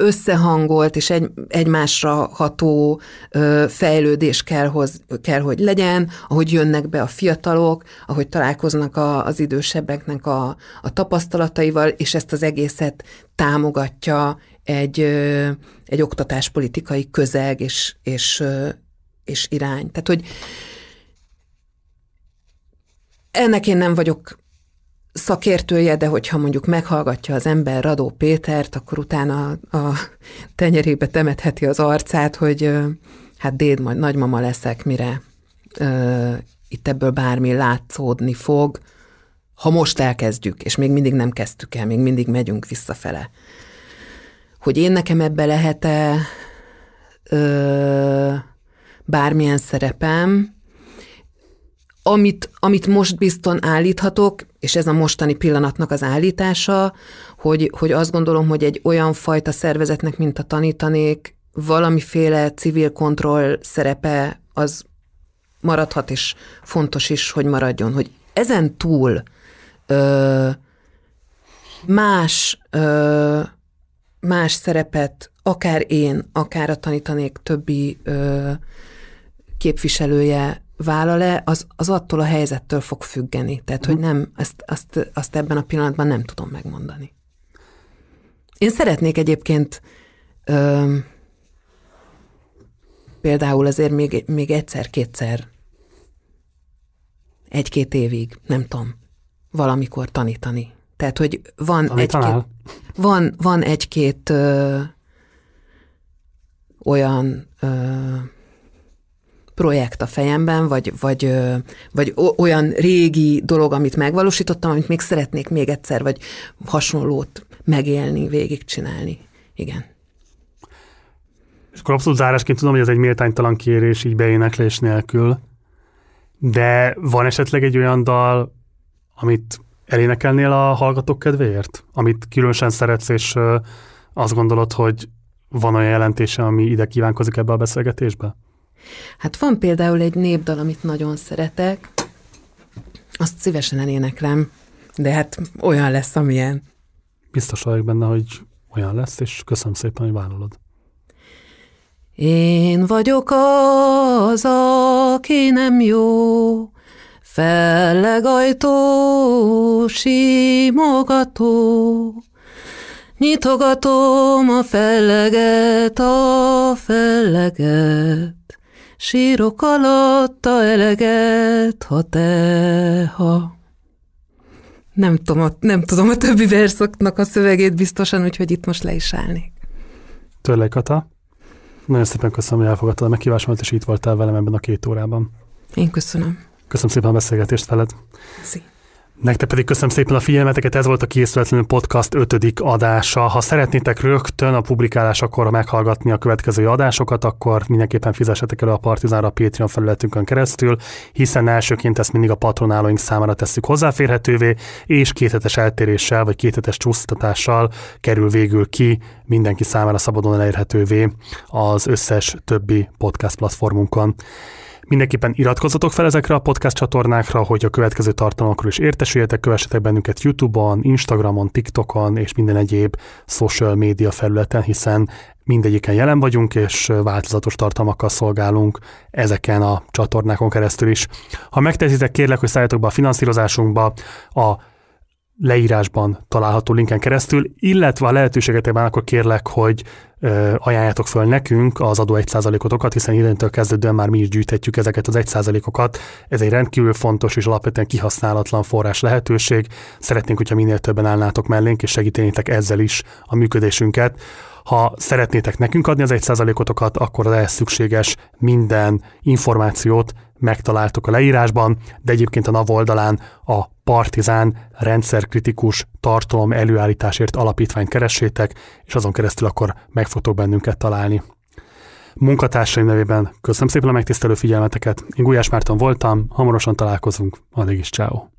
összehangolt és egy, egymásra ható ö, fejlődés kell, hoz, kell, hogy legyen, ahogy jönnek be a fiatalok, ahogy találkoznak a, az idősebbeknek a, a tapasztalataival, és ezt az egészet támogatja egy, ö, egy oktatáspolitikai közeg és, és, ö, és irány. Tehát, hogy ennek én nem vagyok szakértője, de hogyha mondjuk meghallgatja az ember Radó Pétert, akkor utána a tenyerébe temetheti az arcát, hogy hát déd, majd nagymama leszek, mire itt ebből bármi látszódni fog, ha most elkezdjük, és még mindig nem kezdtük el, még mindig megyünk visszafele. Hogy én nekem ebbe lehet-e ö, bármilyen szerepem, amit, amit most bizton állíthatok, és ez a mostani pillanatnak az állítása, hogy, hogy azt gondolom, hogy egy olyan fajta szervezetnek, mint a tanítanék, valamiféle civil kontroll szerepe az maradhat, és fontos is, hogy maradjon. Hogy ezen túl ö, más, ö, más szerepet, akár én, akár a tanítanék többi ö, képviselője vállal-e, az, az attól a helyzettől fog függeni. Tehát, hogy mhm. nem, ezt, azt, azt ebben a pillanatban nem tudom megmondani. Én szeretnék egyébként ö, például azért még, még egyszer-kétszer, egy-két évig, nem tudom, valamikor tanítani. Tehát, hogy van egy-két, van, van egy-két ö, olyan ö, projekt a fejemben, vagy, vagy, vagy olyan régi dolog, amit megvalósítottam, amit még szeretnék még egyszer, vagy hasonlót megélni, végigcsinálni. Igen. És akkor abszolút zárásként tudom, hogy ez egy méltánytalan kérés így beéneklés nélkül, de van esetleg egy olyan dal, amit elénekelnél a hallgatók kedvéért? Amit különösen szeretsz, és azt gondolod, hogy van olyan jelentése, ami ide kívánkozik ebbe a beszélgetésbe? Hát van például egy népdal, amit nagyon szeretek, azt szívesen eléneklem, de hát olyan lesz, amilyen. Biztos vagyok benne, hogy olyan lesz, és köszönöm szépen, hogy vállalod. Én vagyok az, aki nem jó, fellegajtó, simogató, nyitogatom a felleget, a felleget sírok alatta eleget, ha te, ha. Nem tudom, a, nem tudom a többi verszaknak a szövegét biztosan, úgyhogy itt most le is állnék. Tőle, Kata, nagyon szépen köszönöm, hogy elfogadtad a meghívásomat, és itt voltál velem ebben a két órában. Én köszönöm. Köszönöm szépen a beszélgetést veled. Szia. Nektek pedig köszönöm szépen a figyelmeteket, ez volt a Készületlenül Podcast 5. adása. Ha szeretnétek rögtön a publikálásakor meghallgatni a következő adásokat, akkor mindenképpen fizessetek elő a Partizánra a Patreon felületünkön keresztül, hiszen elsőként ezt mindig a patronálóink számára tesszük hozzáférhetővé, és kéthetes eltéréssel vagy kéthetes csúsztatással kerül végül ki mindenki számára szabadon elérhetővé az összes többi podcast platformunkon. Mindenképpen iratkozzatok fel ezekre a podcast csatornákra, hogy a következő tartalmakról is értesüljetek, kövessetek bennünket YouTube-on, Instagramon, TikTokon és minden egyéb social média felületen, hiszen mindegyiken jelen vagyunk, és változatos tartalmakkal szolgálunk ezeken a csatornákon keresztül is. Ha megteszitek, kérlek, hogy szálljatok be a finanszírozásunkba, a leírásban található linken keresztül, illetve a lehetőségetek akkor kérlek, hogy ö, ajánljátok föl nekünk az adó 1%-otokat, hiszen időntől kezdődően már mi is gyűjthetjük ezeket az 1%-okat. Ez egy rendkívül fontos és alapvetően kihasználatlan forrás lehetőség. Szeretnénk, hogyha minél többen állnátok mellénk, és segítenétek ezzel is a működésünket. Ha szeretnétek nekünk adni az 1%-otokat, akkor az szükséges minden információt megtaláltuk a leírásban, de egyébként a NAV oldalán a Partizán rendszerkritikus tartalom előállításért alapítványt keressétek, és azon keresztül akkor meg fogtok bennünket találni. Munkatársaim nevében köszönöm szépen a megtisztelő figyelmeteket. Én Gulyás Márton voltam, hamarosan találkozunk, addig is ciao.